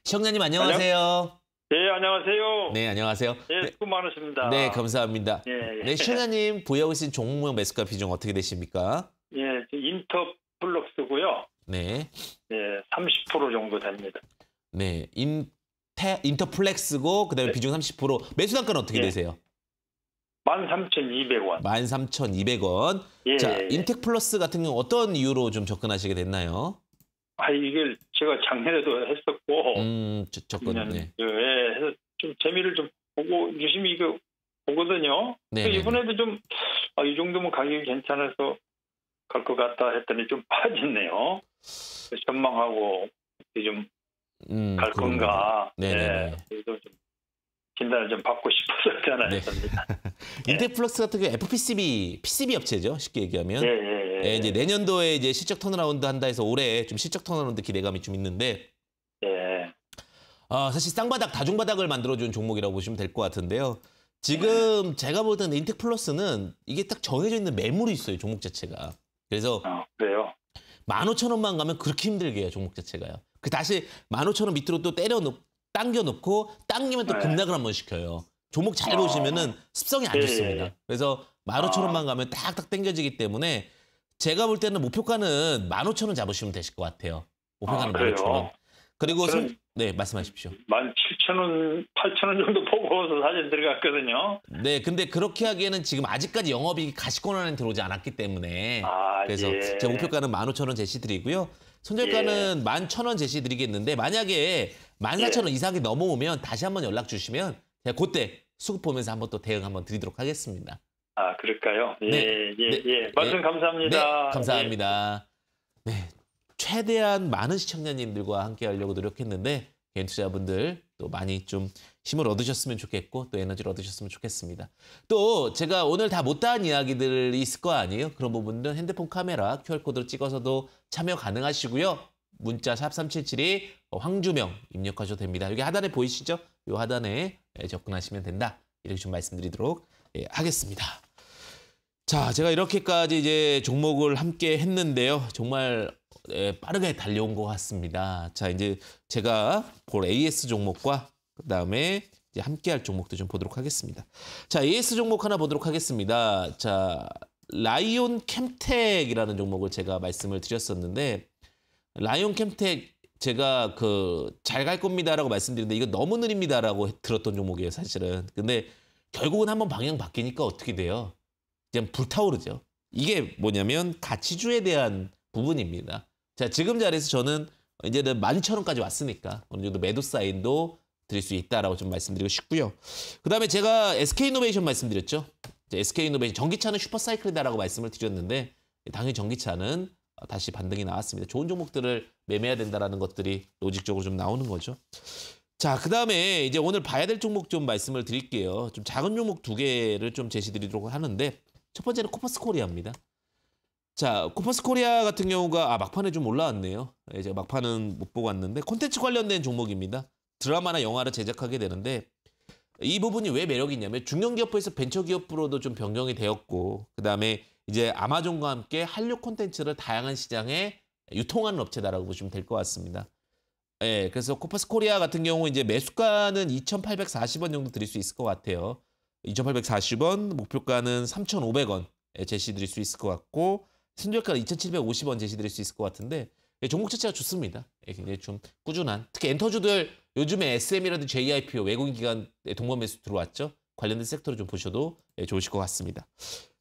시청자님 안녕하세요. 안녕? 네, 안녕하세요. 네, 안녕하세요. 예, 네, 수고 많으십니다. 네, 감사합니다. 예, 예. 네, 시장님 보유하고 계신 종목명 매수가 비중 어떻게 되십니까? 예, 인터플럭스고요. 네. 예, 30% 정도 됩니다. 네, 인테, 인터플렉스고 그다음에 네. 비중 30%. 매수 단가는 어떻게 예. 되세요? 13,200원. 13,200원. 예, 자, 예, 인텍플러스 같은 경우 어떤 이유로 좀 접근하시게 됐나요? 아 이걸 제가 작년에도 했었고 음, 접근 네. 예, 해서 좀 재미를 좀 보고 유심히 이거 보거든요. 네, 네, 네. 이번에도 좀이 아, 정도면 가격이 괜찮아서 갈 것 같다 했더니 좀 빠졌네요. 전망하고 좀 음, 갈 건가. 네. 예, 그래서 좀 진단을 좀 받고 싶었서전화했습니 네. 인텍플러스 같은 게 FPCB, PCB 업체죠. 쉽게 얘기하면. 네, 네. 예, 이제 네. 내년도에 이제 실적 턴어라운드 한다 해서 올해 좀 실적 턴어라운드 기대감이 좀 있는데 예. 어, 사실 쌍바닥 다중바닥을 만들어준 종목이라고 보시면 될 것 같은데요. 지금 예. 제가 볼 때는 인텍 플러스는 이게 딱 정해져 있는 매물이 있어요 종목 자체가. 그래서 어, 그래요. 0 오천 원만 가면 그렇게 힘들게 해요 종목 자체가요. 그 다시 1 5 0 0 0원 밑으로 또 때려 놓고 당겨 놓고 당기면 또 네. 급락을 한번 시켜요. 종목 잘 보시면은 습성이 안 예, 예, 좋습니다. 예. 그래서 1 5 0 0 0 원만 가면 딱딱 당겨지기 때문에 제가 볼 때는 목표가는 15,000원 잡으시면 되실 것 같아요. 목표가는 아, 15,000원. 그리고 선, 네 말씀하십시오. 17,000원, 8,000원 정도 보고서 사실 들어갔거든요. 네, 근데 그렇게 하기에는 지금 아직까지 영업이익이 가시권 안에 들어오지 않았기 때문에 아, 그래서 예. 제 목표가는 15,000원 제시드리고요. 손절가는 예. 11,000원 제시드리겠는데 만약에 14,000원 예. 이상이 넘어오면 다시 한번 연락 주시면 제가 그때 수급 보면서 한번 또 대응 한번 드리도록 하겠습니다. 아 그럴까요? 예, 네, 예, 예, 네, 예. 말씀 네, 감사합니다. 네, 예. 감사합니다. 네, 최대한 많은 시청자님들과 함께 하려고 노력했는데 개인 투자분들 또 많이 좀 힘을 얻으셨으면 좋겠고 또 에너지를 얻으셨으면 좋겠습니다. 또 제가 오늘 다 못다한 이야기들이 있을 거 아니에요? 그런 부분들은 핸드폰 카메라 QR코드로 찍어서도 참여 가능하시고요. 문자 샵3772 황주명 입력하셔도 됩니다. 여기 하단에 보이시죠? 이 하단에 접근하시면 된다. 이렇게 좀 말씀드리도록 예, 하겠습니다. 자, 제가 이렇게까지 이제 종목을 함께 했는데요. 정말 예, 빠르게 달려온 것 같습니다. 자, 이제 제가 볼 AS 종목과 그다음에 이제 함께 할 종목도 좀 보도록 하겠습니다. 자, AS 종목 하나 보도록 하겠습니다. 자, 라이온 캠텍이라는 종목을 제가 말씀을 드렸었는데 라이온 캠텍 제가 그 잘 갈 겁니다라고 말씀드렸는데 이거 너무 느립니다라고 들었던 종목이에요, 사실은. 근데 결국은 한번 방향 바뀌니까 어떻게 돼요? 그냥 불타오르죠. 이게 뭐냐면 가치주에 대한 부분입니다. 자, 지금 자리에서 저는 이제는 1 2 0원까지 왔으니까 어느 정도 매도 사인도 드릴 수 있다라고 좀 말씀드리고 싶고요. 그다음에 제가 SK 이노베이션 말씀드렸죠. SK 이노베이션 전기차는 슈퍼 사이클이다라고 말씀을 드렸는데 당연히 전기차는 다시 반등이 나왔습니다. 좋은 종목들을 매매해야 된다라는 것들이 로직적으로 좀 나오는 거죠. 자, 그다음에 이제 오늘 봐야 될 종목 좀 말씀을 드릴게요. 좀 작은 종목 두 개를 좀 제시드리도록 하는데 첫 번째는 코퍼스 코리아입니다. 자, 코퍼스 코리아 같은 경우가 아, 막판에 좀 올라왔네요. 이제 예, 막판은 못 보고 왔는데 콘텐츠 관련된 종목입니다. 드라마나 영화를 제작하게 되는데 이 부분이 왜 매력이 있냐면 중견기업부에서 벤처기업부로도 좀 변경이 되었고 그다음에 이제 아마존과 함께 한류 콘텐츠를 다양한 시장에 유통하는 업체다라고 보시면 될 것 같습니다. 예, 그래서 코퍼스 코리아 같은 경우 이제 매수가는 2,840원 정도 드릴 수 있을 것 같아요. 2,840원, 목표가는 3,500원에 제시드릴 수 있을 것 같고 순절가는 2,750원 제시드릴 수 있을 것 같은데 예, 종목 자체가 좋습니다. 예, 굉장히 좀 꾸준한 특히 엔터주들 요즘에 SM이라든지 JIPO 외국인 기관의 동반 매수 들어왔죠. 관련된 섹터를 좀 보셔도 예, 좋으실 것 같습니다.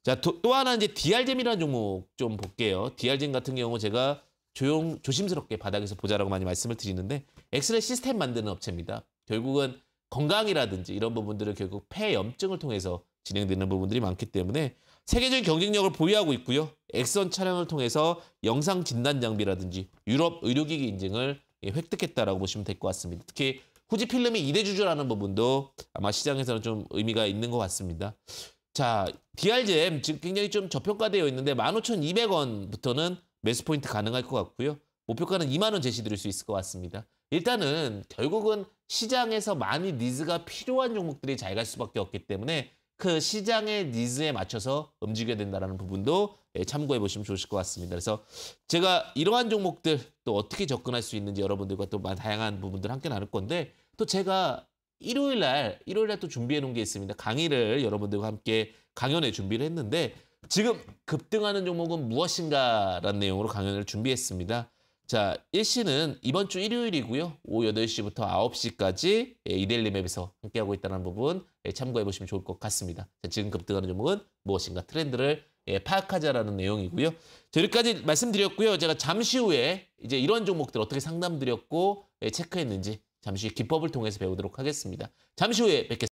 자, 또, 또 하나 이제 DR젠이라는 종목 좀 볼게요. DR젠 같은 경우 제가 조용 조심스럽게 바닥에서 보자라고 많이 말씀을 드리는데 엑스레 시스템 만드는 업체입니다. 결국은 건강이라든지 이런 부분들을 결국 폐염증을 통해서 진행되는 부분들이 많기 때문에 세계적인 경쟁력을 보유하고 있고요. 엑선 촬영을 통해서 영상 진단 장비라든지 유럽 의료기기 인증을 예, 획득했다라고 보시면 될 것 같습니다. 특히 후지 필름이 이대 주주라는 부분도 아마 시장에서는 좀 의미가 있는 것 같습니다. 자, DRGM 지금 굉장히 좀 저평가되어 있는데 15,200원부터는 매수 포인트 가능할 것 같고요. 목표가는 2만 원 제시드릴 수 있을 것 같습니다. 일단은 결국은 시장에서 많이 니즈가 필요한 종목들이 잘 갈 수밖에 없기 때문에 그 시장의 니즈에 맞춰서 움직여야 된다는 부분도 예, 참고해 보시면 좋을것 같습니다. 그래서 제가 이러한 종목들 또 어떻게 접근할 수 있는지 여러분들과 또 다양한 부분들 함께 나눌 건데 또 제가 일요일 날 일요일 날 또 준비해 놓은 게 있습니다. 강의를 여러분들과 함께 강연에 준비를 했는데 지금 급등하는 종목은 무엇인가라는 내용으로 강연을 준비했습니다. 자, 1시는 이번 주 일요일이고요. 오후 8시부터 9시까지 예, 이데일리 맵에서 함께하고 있다는 부분 예, 참고해 보시면 좋을 것 같습니다. 자, 지금 급등하는 종목은 무엇인가 트렌드를 예, 파악하자라는 내용이고요. 자, 여기까지 말씀드렸고요. 제가 잠시 후에 이제 이런 종목들 어떻게 상담드렸고 체크했는지 잠시 기법을 통해서 배우도록 하겠습니다. 잠시 후에 뵙겠습니다.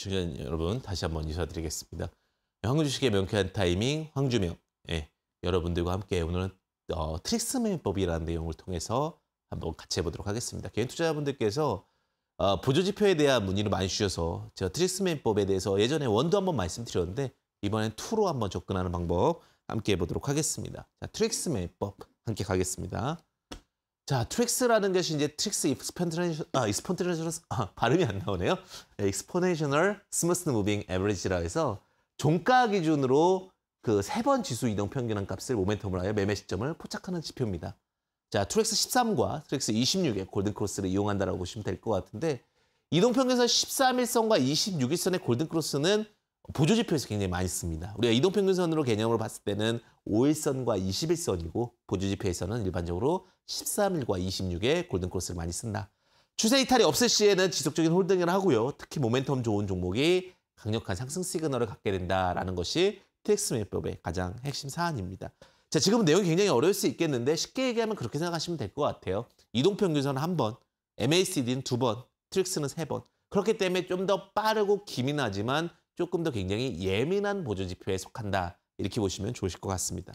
주년 여러분 다시 한번 인사드리겠습니다. 황금 주식의 명쾌한 타이밍 황주명 예, 여러분들과 함께 오늘은 어, 트릭스맨법이라는 내용을 통해서 한번 같이 해보도록 하겠습니다. 개인 투자자분들께서 어, 보조지표에 대한 문의를 많이 주셔서 제가 트릭스맨법에 대해서 예전에 원도 한번 말씀드렸는데 이번엔 투로 한번 접근하는 방법 함께 해보도록 하겠습니다. 자, 트릭스맨법 함께 가겠습니다. 자, 트릭스라는 것이 이제 트릭스 익스펀트이션 아, 스펀트레이션 아, 발음이 안 나오네요. 익스포네이셔널 스무스 무빙 에버리지라 해서 종가 기준으로 그 세 번 지수 이동 평균한 값을 모멘텀으로 하여 매매 시점을 포착하는 지표입니다. 자, 트렉스 13과 트렉스 26의 골든 크로스를 이용한다라고 보시면 될 것 같은데 이동 평균선 13일선과 26일선의 골든 크로스는 보조지표에서 굉장히 많이 씁니다. 우리가 이동평균선으로 개념으로 봤을 때는 5일선과 21선이고 보조지표에서는 일반적으로 13일과 26의 골든크로스를 많이 쓴다. 추세 이탈이 없을 시에는 지속적인 홀딩을 하고요. 특히 모멘텀 좋은 종목이 강력한 상승 시그널을 갖게 된다라는 것이 TX 매매법의 가장 핵심 사안입니다. 자, 지금 내용이 굉장히 어려울 수 있겠는데 쉽게 얘기하면 그렇게 생각하시면 될 것 같아요. 이동평균선은 한 번, MACD는 두 번, 트릭스는 세 번. 그렇기 때문에 좀 더 빠르고 기민하지만 조금 더 굉장히 예민한 보조 지표에 속한다. 이렇게 보시면 좋으실 것 같습니다.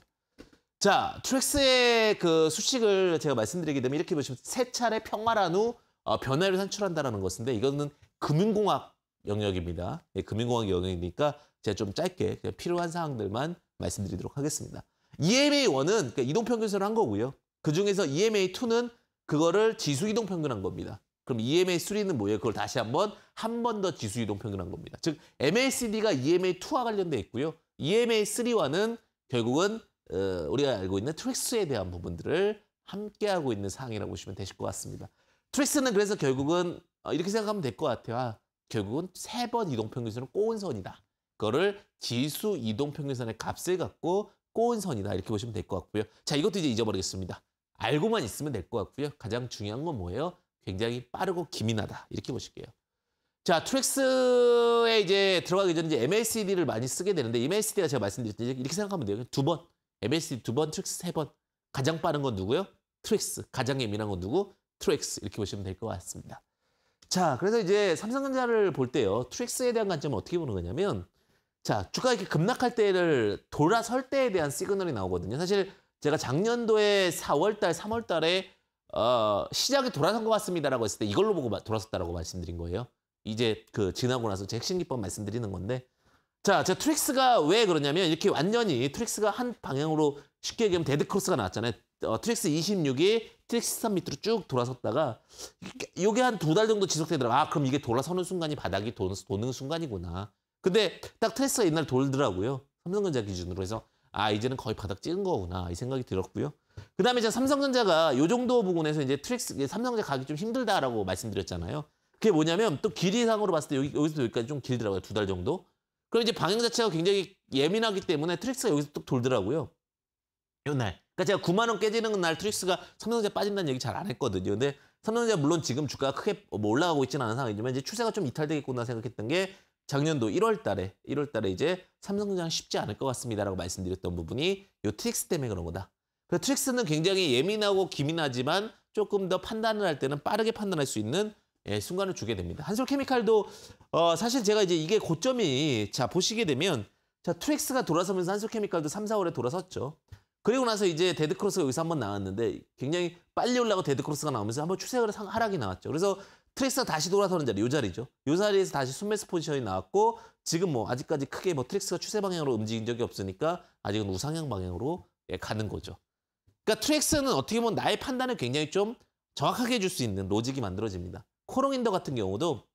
자, 트랙스의그 수식을 제가 말씀드리게 되면 이렇게 보시면 세 차례 평활한 후 어, 변화를 산출한다라는 것인데 이거는 금융공학 영역입니다. 예, 금융공학 영역이니까 제가 좀 짧게 필요한 사항들만 말씀드리도록 하겠습니다. EMA1은 그러니까 이동평균선을 한 거고요. 그중에서 EMA2는 그거를 지수 이동평균한 겁니다. 그럼 EMA 3는 뭐예요? 그걸 다시 한번 한 번 더 지수 이동 평균한 겁니다. 즉 MACD가 EMA 2와 관련돼 있고요. EMA 3와는 결국은 어, 우리가 알고 있는 트릭스에 대한 부분들을 함께 하고 있는 상황이라고 보시면 되실 것 같습니다. 트릭스는 그래서 결국은 어, 이렇게 생각하면 될 것 같아요. 아, 결국은 세 번 이동평균선을 꼬은 선이다. 그거를 지수 이동평균선의 값을 갖고 꼬은 선이다 이렇게 보시면 될 것 같고요. 자 이것도 이제 잊어버리겠습니다. 알고만 있으면 될 것 같고요. 가장 중요한 건 뭐예요? 굉장히 빠르고 기민하다 이렇게 보실게요. 자, 트랙스에 이제 들어가기 전에 이제 MLCD를 많이 쓰게 되는데 MLCD가 제가 말씀드렸듯이 이렇게 생각하면 돼요. 두 번, MLCD 두 번, 트랙스 세 번. 가장 빠른 건 누구요? 트랙스. 가장 예민한 건 누구? 트랙스. 이렇게 보시면 될 것 같습니다. 자, 그래서 이제 삼성전자를 볼 때요. 트랙스에 대한 관점은 어떻게 보는 거냐면 자, 주가 이렇게 급락할 때를 돌아설 때에 대한 시그널이 나오거든요. 사실 제가 작년도에 4월 달, 3월 달에 어, 시작이 돌아선 것 같습니다라고 했을 때 이걸로 보고 돌아섰다라고 말씀드린 거예요. 이제 그 지나고 나서 제 핵심 기법 말씀드리는 건데 자, 제 트릭스가 왜 그러냐면 이렇게 완전히 트릭스가 한 방향으로 쉽게 얘기하면 데드 크로스가 나왔잖아요. 어, 트릭스 26이 트릭스 13 밑으로 쭉 돌아섰다가 이게 한 두 달 정도 지속되더라고. 아, 그럼 이게 돌아서는 순간이 바닥이 도는, 도는 순간이구나. 근데 딱 트릭스가 옛날 돌더라고요. 삼성전자 기준으로 해서 아, 이제는 거의 바닥 찍은 거구나. 이 생각이 들었고요. 그 다음에 이제 삼성전자가 요 정도 부분에서 이제 트릭스, 삼성전자 가기 좀 힘들다라고 말씀드렸잖아요. 그게 뭐냐면 또 길이상으로 봤을 때 여기, 여기서 여기까지 좀 길더라고요. 두 달 정도. 그럼 이제 방향 자체가 굉장히 예민하기 때문에 트릭스가 여기서 또 돌더라고요. 요 날. 그러니까 제가 9만 원 깨지는 날 트릭스가 삼성전자 빠진다는 얘기 잘 안 했거든요. 근데 삼성전자 물론 지금 주가가 크게 뭐 올라가고 있지는 않은 상황이지만 이제 추세가 좀 이탈되겠구나 생각했던 게 작년도 1월 달에 1월 달에 이제 삼성전자는 쉽지 않을 것 같습니다라고 말씀드렸던 부분이 요 트릭스 때문에 그런 거다. 그 트릭스는 굉장히 예민하고 기민하지만 조금 더 판단을 할 때는 빠르게 판단할 수 있는 예, 순간을 주게 됩니다. 한솔 케미칼도 어, 사실 제가 이제 이게 고점이 자 보시게 되면 자 트릭스가 돌아서면서 한솔 케미칼도 3, 4월에 돌아섰죠. 그리고 나서 이제 데드크로스가 여기서 한번 나왔는데 굉장히 빨리 올라가고 데드크로스가 나오면서 한번 추세가 하락이 나왔죠. 그래서 트릭스가 다시 돌아서는 자리, 이 자리죠. 이 자리에서 다시 순매수 포지션이 나왔고 지금 뭐 아직까지 크게 뭐 트릭스가 추세 방향으로 움직인 적이 없으니까 아직은 우상향 방향으로 예, 가는 거죠. 그러니까 트렉스는 어떻게 보면 나의 판단을 굉장히 좀 정확하게 해줄 수 있는 로직이 만들어집니다. 코롱인더 같은 경우도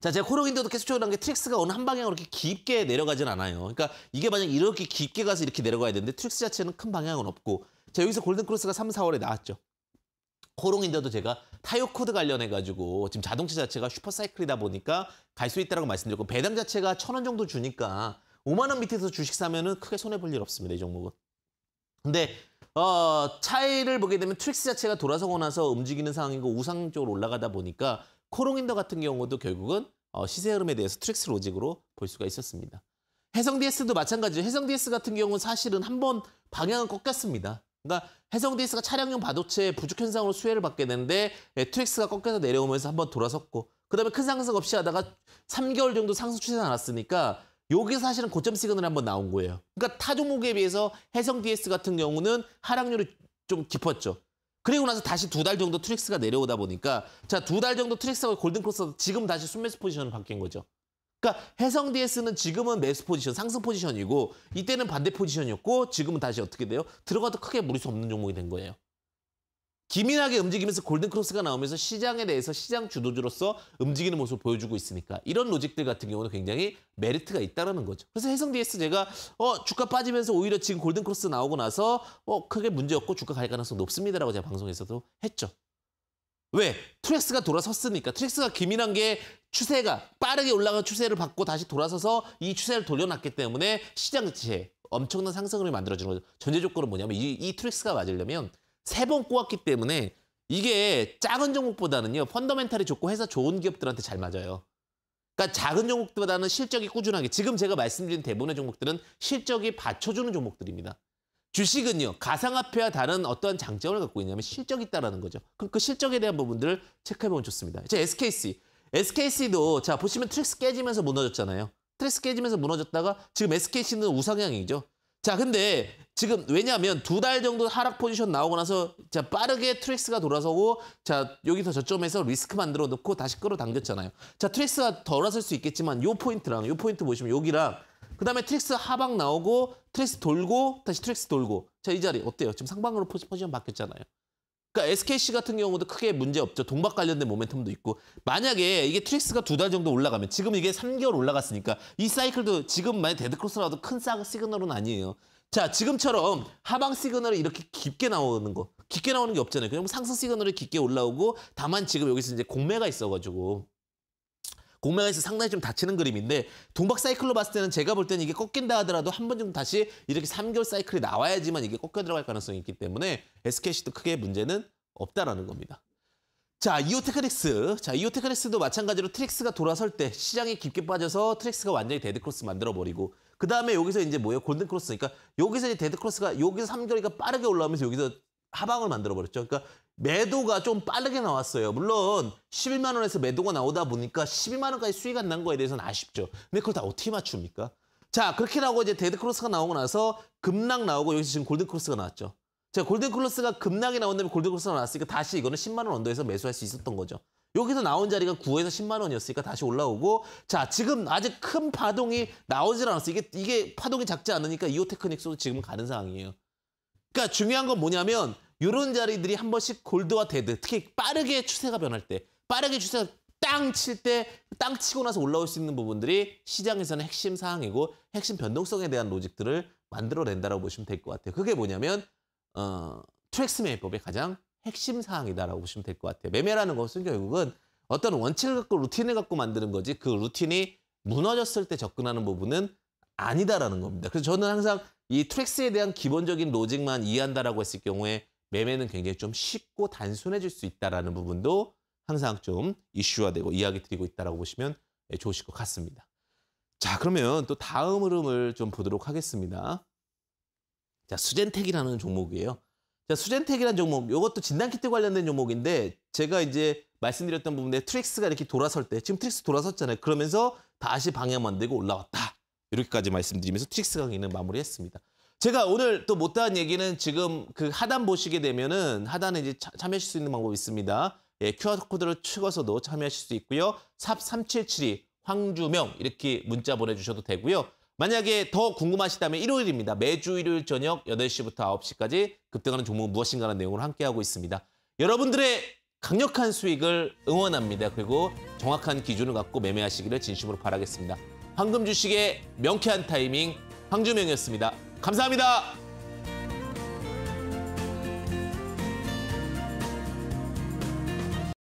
자 제가 코롱인더도 계속 적으한 게 트릭스가 어느 한 방향으로 이렇게 깊게 내려가진 않아요. 그러니까 이게 만약 이렇게 깊게 가서 이렇게 내려가야 되는데 트릭스 자체는 큰 방향은 없고 자 여기서 골든크로스가 3, 4월에 나왔죠. 코롱인더도 제가 타이어 코드 관련해 가지고 지금 자동차 자체가 슈퍼사이클이다 보니까 갈 수 있다라고 말씀드렸고 배당 자체가 천 원 정도 주니까 5만 원 밑에서 주식 사면은 크게 손해 볼 일 없습니다 이 종목은. 근데 어, 차이를 보게 되면 트릭스 자체가 돌아서고 나서 움직이는 상황이고 우상적으로 올라가다 보니까 코롱인더 같은 경우도 결국은 어, 시세 흐름에 대해서 트릭스 로직으로 볼 수가 있었습니다. 해성 DS도 마찬가지죠. 해성 DS 같은 경우는 사실은 한번 방향은 꺾였습니다. 그러니까 해성 DS가 차량용 바도체 부족 현상으로 수혜를 받게 되는데 예, 트릭스가 꺾여서 내려오면서 한번 돌아섰고 그다음에 큰 상승 없이 하다가 3개월 정도 상승 추세 나왔으니까 여기 사실은 고점 시그널 한번 나온 거예요. 그러니까 타 종목에 비해서 해성 DS 같은 경우는 하락률이 좀 깊었죠. 그리고 나서 다시 두 달 정도 트릭스가 내려오다 보니까 자 두 달 정도 트릭스가 골든크로스 지금 다시 순매수 포지션으로 바뀐 거죠. 그러니까 해성 DS는 지금은 매수 포지션, 상승 포지션이고 이때는 반대 포지션이었고 지금은 다시 어떻게 돼요? 들어가도 크게 무리수 없는 종목이 된 거예요. 기민하게 움직이면서 골든크로스가 나오면서 시장에 대해서 시장 주도주로서 움직이는 모습을 보여주고 있으니까 이런 로직들 같은 경우는 굉장히 메리트가 있다는 거죠. 그래서 해성 DS 제가 어 주가 빠지면서 오히려 지금 골든크로스 나오고 나서 어 크게 문제 없고 주가 갈 가능성 높습니다라고 제가 방송에서도 했죠. 왜? 트렉스가 돌아섰으니까. 트렉스가 기민한 게 추세가 빠르게 올라간 추세를 받고 다시 돌아서서 이 추세를 돌려놨기 때문에 시장 자체에 엄청난 상승을 만들어주는 거죠. 전제 조건은 뭐냐면 이, 이 트렉스가 맞으려면 세번 꼬았기 때문에 이게 작은 종목보다는요. 펀더멘탈이 좋고 회사 좋은 기업들한테 잘 맞아요. 그러니까 작은 종목보다는 실적이 꾸준하게 지금 제가 말씀드린 대부분의 종목들은 실적이 받쳐주는 종목들입니다. 주식은요. 가상화폐와 다른 어떠한 장점을 갖고 있냐면 실적이 있다라는 거죠. 그럼 그 실적에 대한 부분들을 체크해보면 좋습니다. 이제 SKC. SKC도 자 보시면 트릭스 깨지면서 무너졌잖아요. 트릭스 깨지면서 무너졌다가 지금 SKC는 우상향이죠. 자 근데 지금 왜냐하면 두 달 정도 하락 포지션 나오고 나서 자 빠르게 트렉스가 돌아서고 자 여기서 저점에서 리스크 만들어 놓고 다시 끌어당겼잖아요. 자 트렉스가 돌아설 수 있겠지만 요 포인트랑 요 포인트 보시면 여기랑 그다음에 트렉스 하방 나오고 트렉스 돌고 다시 트렉스 돌고 자 이 자리 어때요? 지금 상방으로 포지션 바뀌었잖아요. 그러니까 SKC 같은 경우도 크게 문제 없죠. 동박 관련된 모멘텀도 있고 만약에 이게 트릭스가 두 달 정도 올라가면 지금 이게 삼개월 올라갔으니까 이 사이클도 지금 만약 데드크로스라도 큰 시그널은 아니에요. 자, 지금처럼 하방 시그널이 이렇게 깊게 나오는 거. 깊게 나오는 게 없잖아요. 그냥 뭐 상승 시그널이 깊게 올라오고 다만 지금 여기서 이제 공매가 있어가지고 공매가에서 상당히 좀 다치는 그림인데 동박 사이클로 봤을 때는 제가 볼 때는 이게 꺾인다 하더라도 한 번 정도 다시 이렇게 3개월 사이클이 나와야지만 이게 꺾여 들어갈 가능성이 있기 때문에 SKC도 크게 문제는 없다라는 겁니다. 자, 이오테크닉스. 자, 이오테크닉스도 마찬가지로 트릭스가 돌아설 때 시장이 깊게 빠져서 트릭스가 완전히 데드크로스 만들어버리고 그 다음에 여기서 이제 뭐예요? 골든 크로스니까 그러니까 그 여기서 이제 데드 크로스가 여기서 삼거리가 빠르게 올라오면서 여기서 하방을 만들어 버렸죠. 그러니까 매도가 좀 빠르게 나왔어요. 물론 11만 원에서 매도가 나오다 보니까 12만 원까지 수익 안 난 거에 대해서는 아쉽죠. 근데 그걸 다 어떻게 맞춥니까? 자 그렇게 나오고 이제 데드 크로스가 나오고 나서 급락 나오고 여기서 지금 골든 크로스가 나왔죠. 자 골든 크로스가 급락이 나온 다음에 골든 크로스가 나왔으니까 다시 이거는 10만 원 언더에서 매수할 수 있었던 거죠. 여기서 나온 자리가 9에서 10만 원이었으니까 다시 올라오고 자 지금 아직 큰 파동이 나오질 않았어 이게 이게 파동이 작지 않으니까 이오 테크닉스도 지금 가는 상황이에요. 그러니까 중요한 건 뭐냐면 이런 자리들이 한 번씩 골드와 데드 특히 빠르게 추세가 변할 때 빠르게 추세가 땅 칠 때 땅 치고 나서 올라올 수 있는 부분들이 시장에서는 핵심 사항이고 핵심 변동성에 대한 로직들을 만들어낸다라고 보시면 될 것 같아요. 그게 뭐냐면 어, 트랙스 매이법의 가장 핵심 사항이다라고 보시면 될 것 같아요. 매매라는 것은 결국은 어떤 원칙을 갖고 루틴을 갖고 만드는 거지 그 루틴이 무너졌을 때 접근하는 부분은 아니다라는 겁니다. 그래서 저는 항상 이 트랙스에 대한 기본적인 로직만 이해한다라고 했을 경우에 매매는 굉장히 좀 쉽고 단순해질 수 있다라는 부분도 항상 좀 이슈화되고 이야기 드리고 있다라고 보시면 예, 좋으실 것 같습니다. 자, 그러면 또 다음 흐름을 좀 보도록 하겠습니다. 자, 수젠텍이라는 종목이에요. 자, 수젠텍이라는 종목, 이것도 진단키트 관련된 종목인데 제가 이제 말씀드렸던 부분에 트릭스가 이렇게 돌아설 때 지금 트릭스 돌아섰잖아요. 그러면서 다시 방향 만들고 올라왔다. 이렇게까지 말씀드리면서 트릭스 가있는 마무리했습니다. 제가 오늘 또 못다한 얘기는 지금 그 하단 보시게 되면은 하단에 이제 참여하실 수 있는 방법이 있습니다. 예, QR코드를 찍어서도 참여하실 수 있고요. 삽 3772 황주명 이렇게 문자 보내주셔도 되고요. 만약에 더 궁금하시다면 일요일입니다. 매주 일요일 저녁 8시부터 9시까지 급등하는 종목은 무엇인가라는 내용으로 함께하고 있습니다. 여러분들의 강력한 수익을 응원합니다. 그리고 정확한 기준을 갖고 매매하시기를 진심으로 바라겠습니다. 황금 주식의 명쾌한 타이밍 황주명이었습니다. 감사합니다.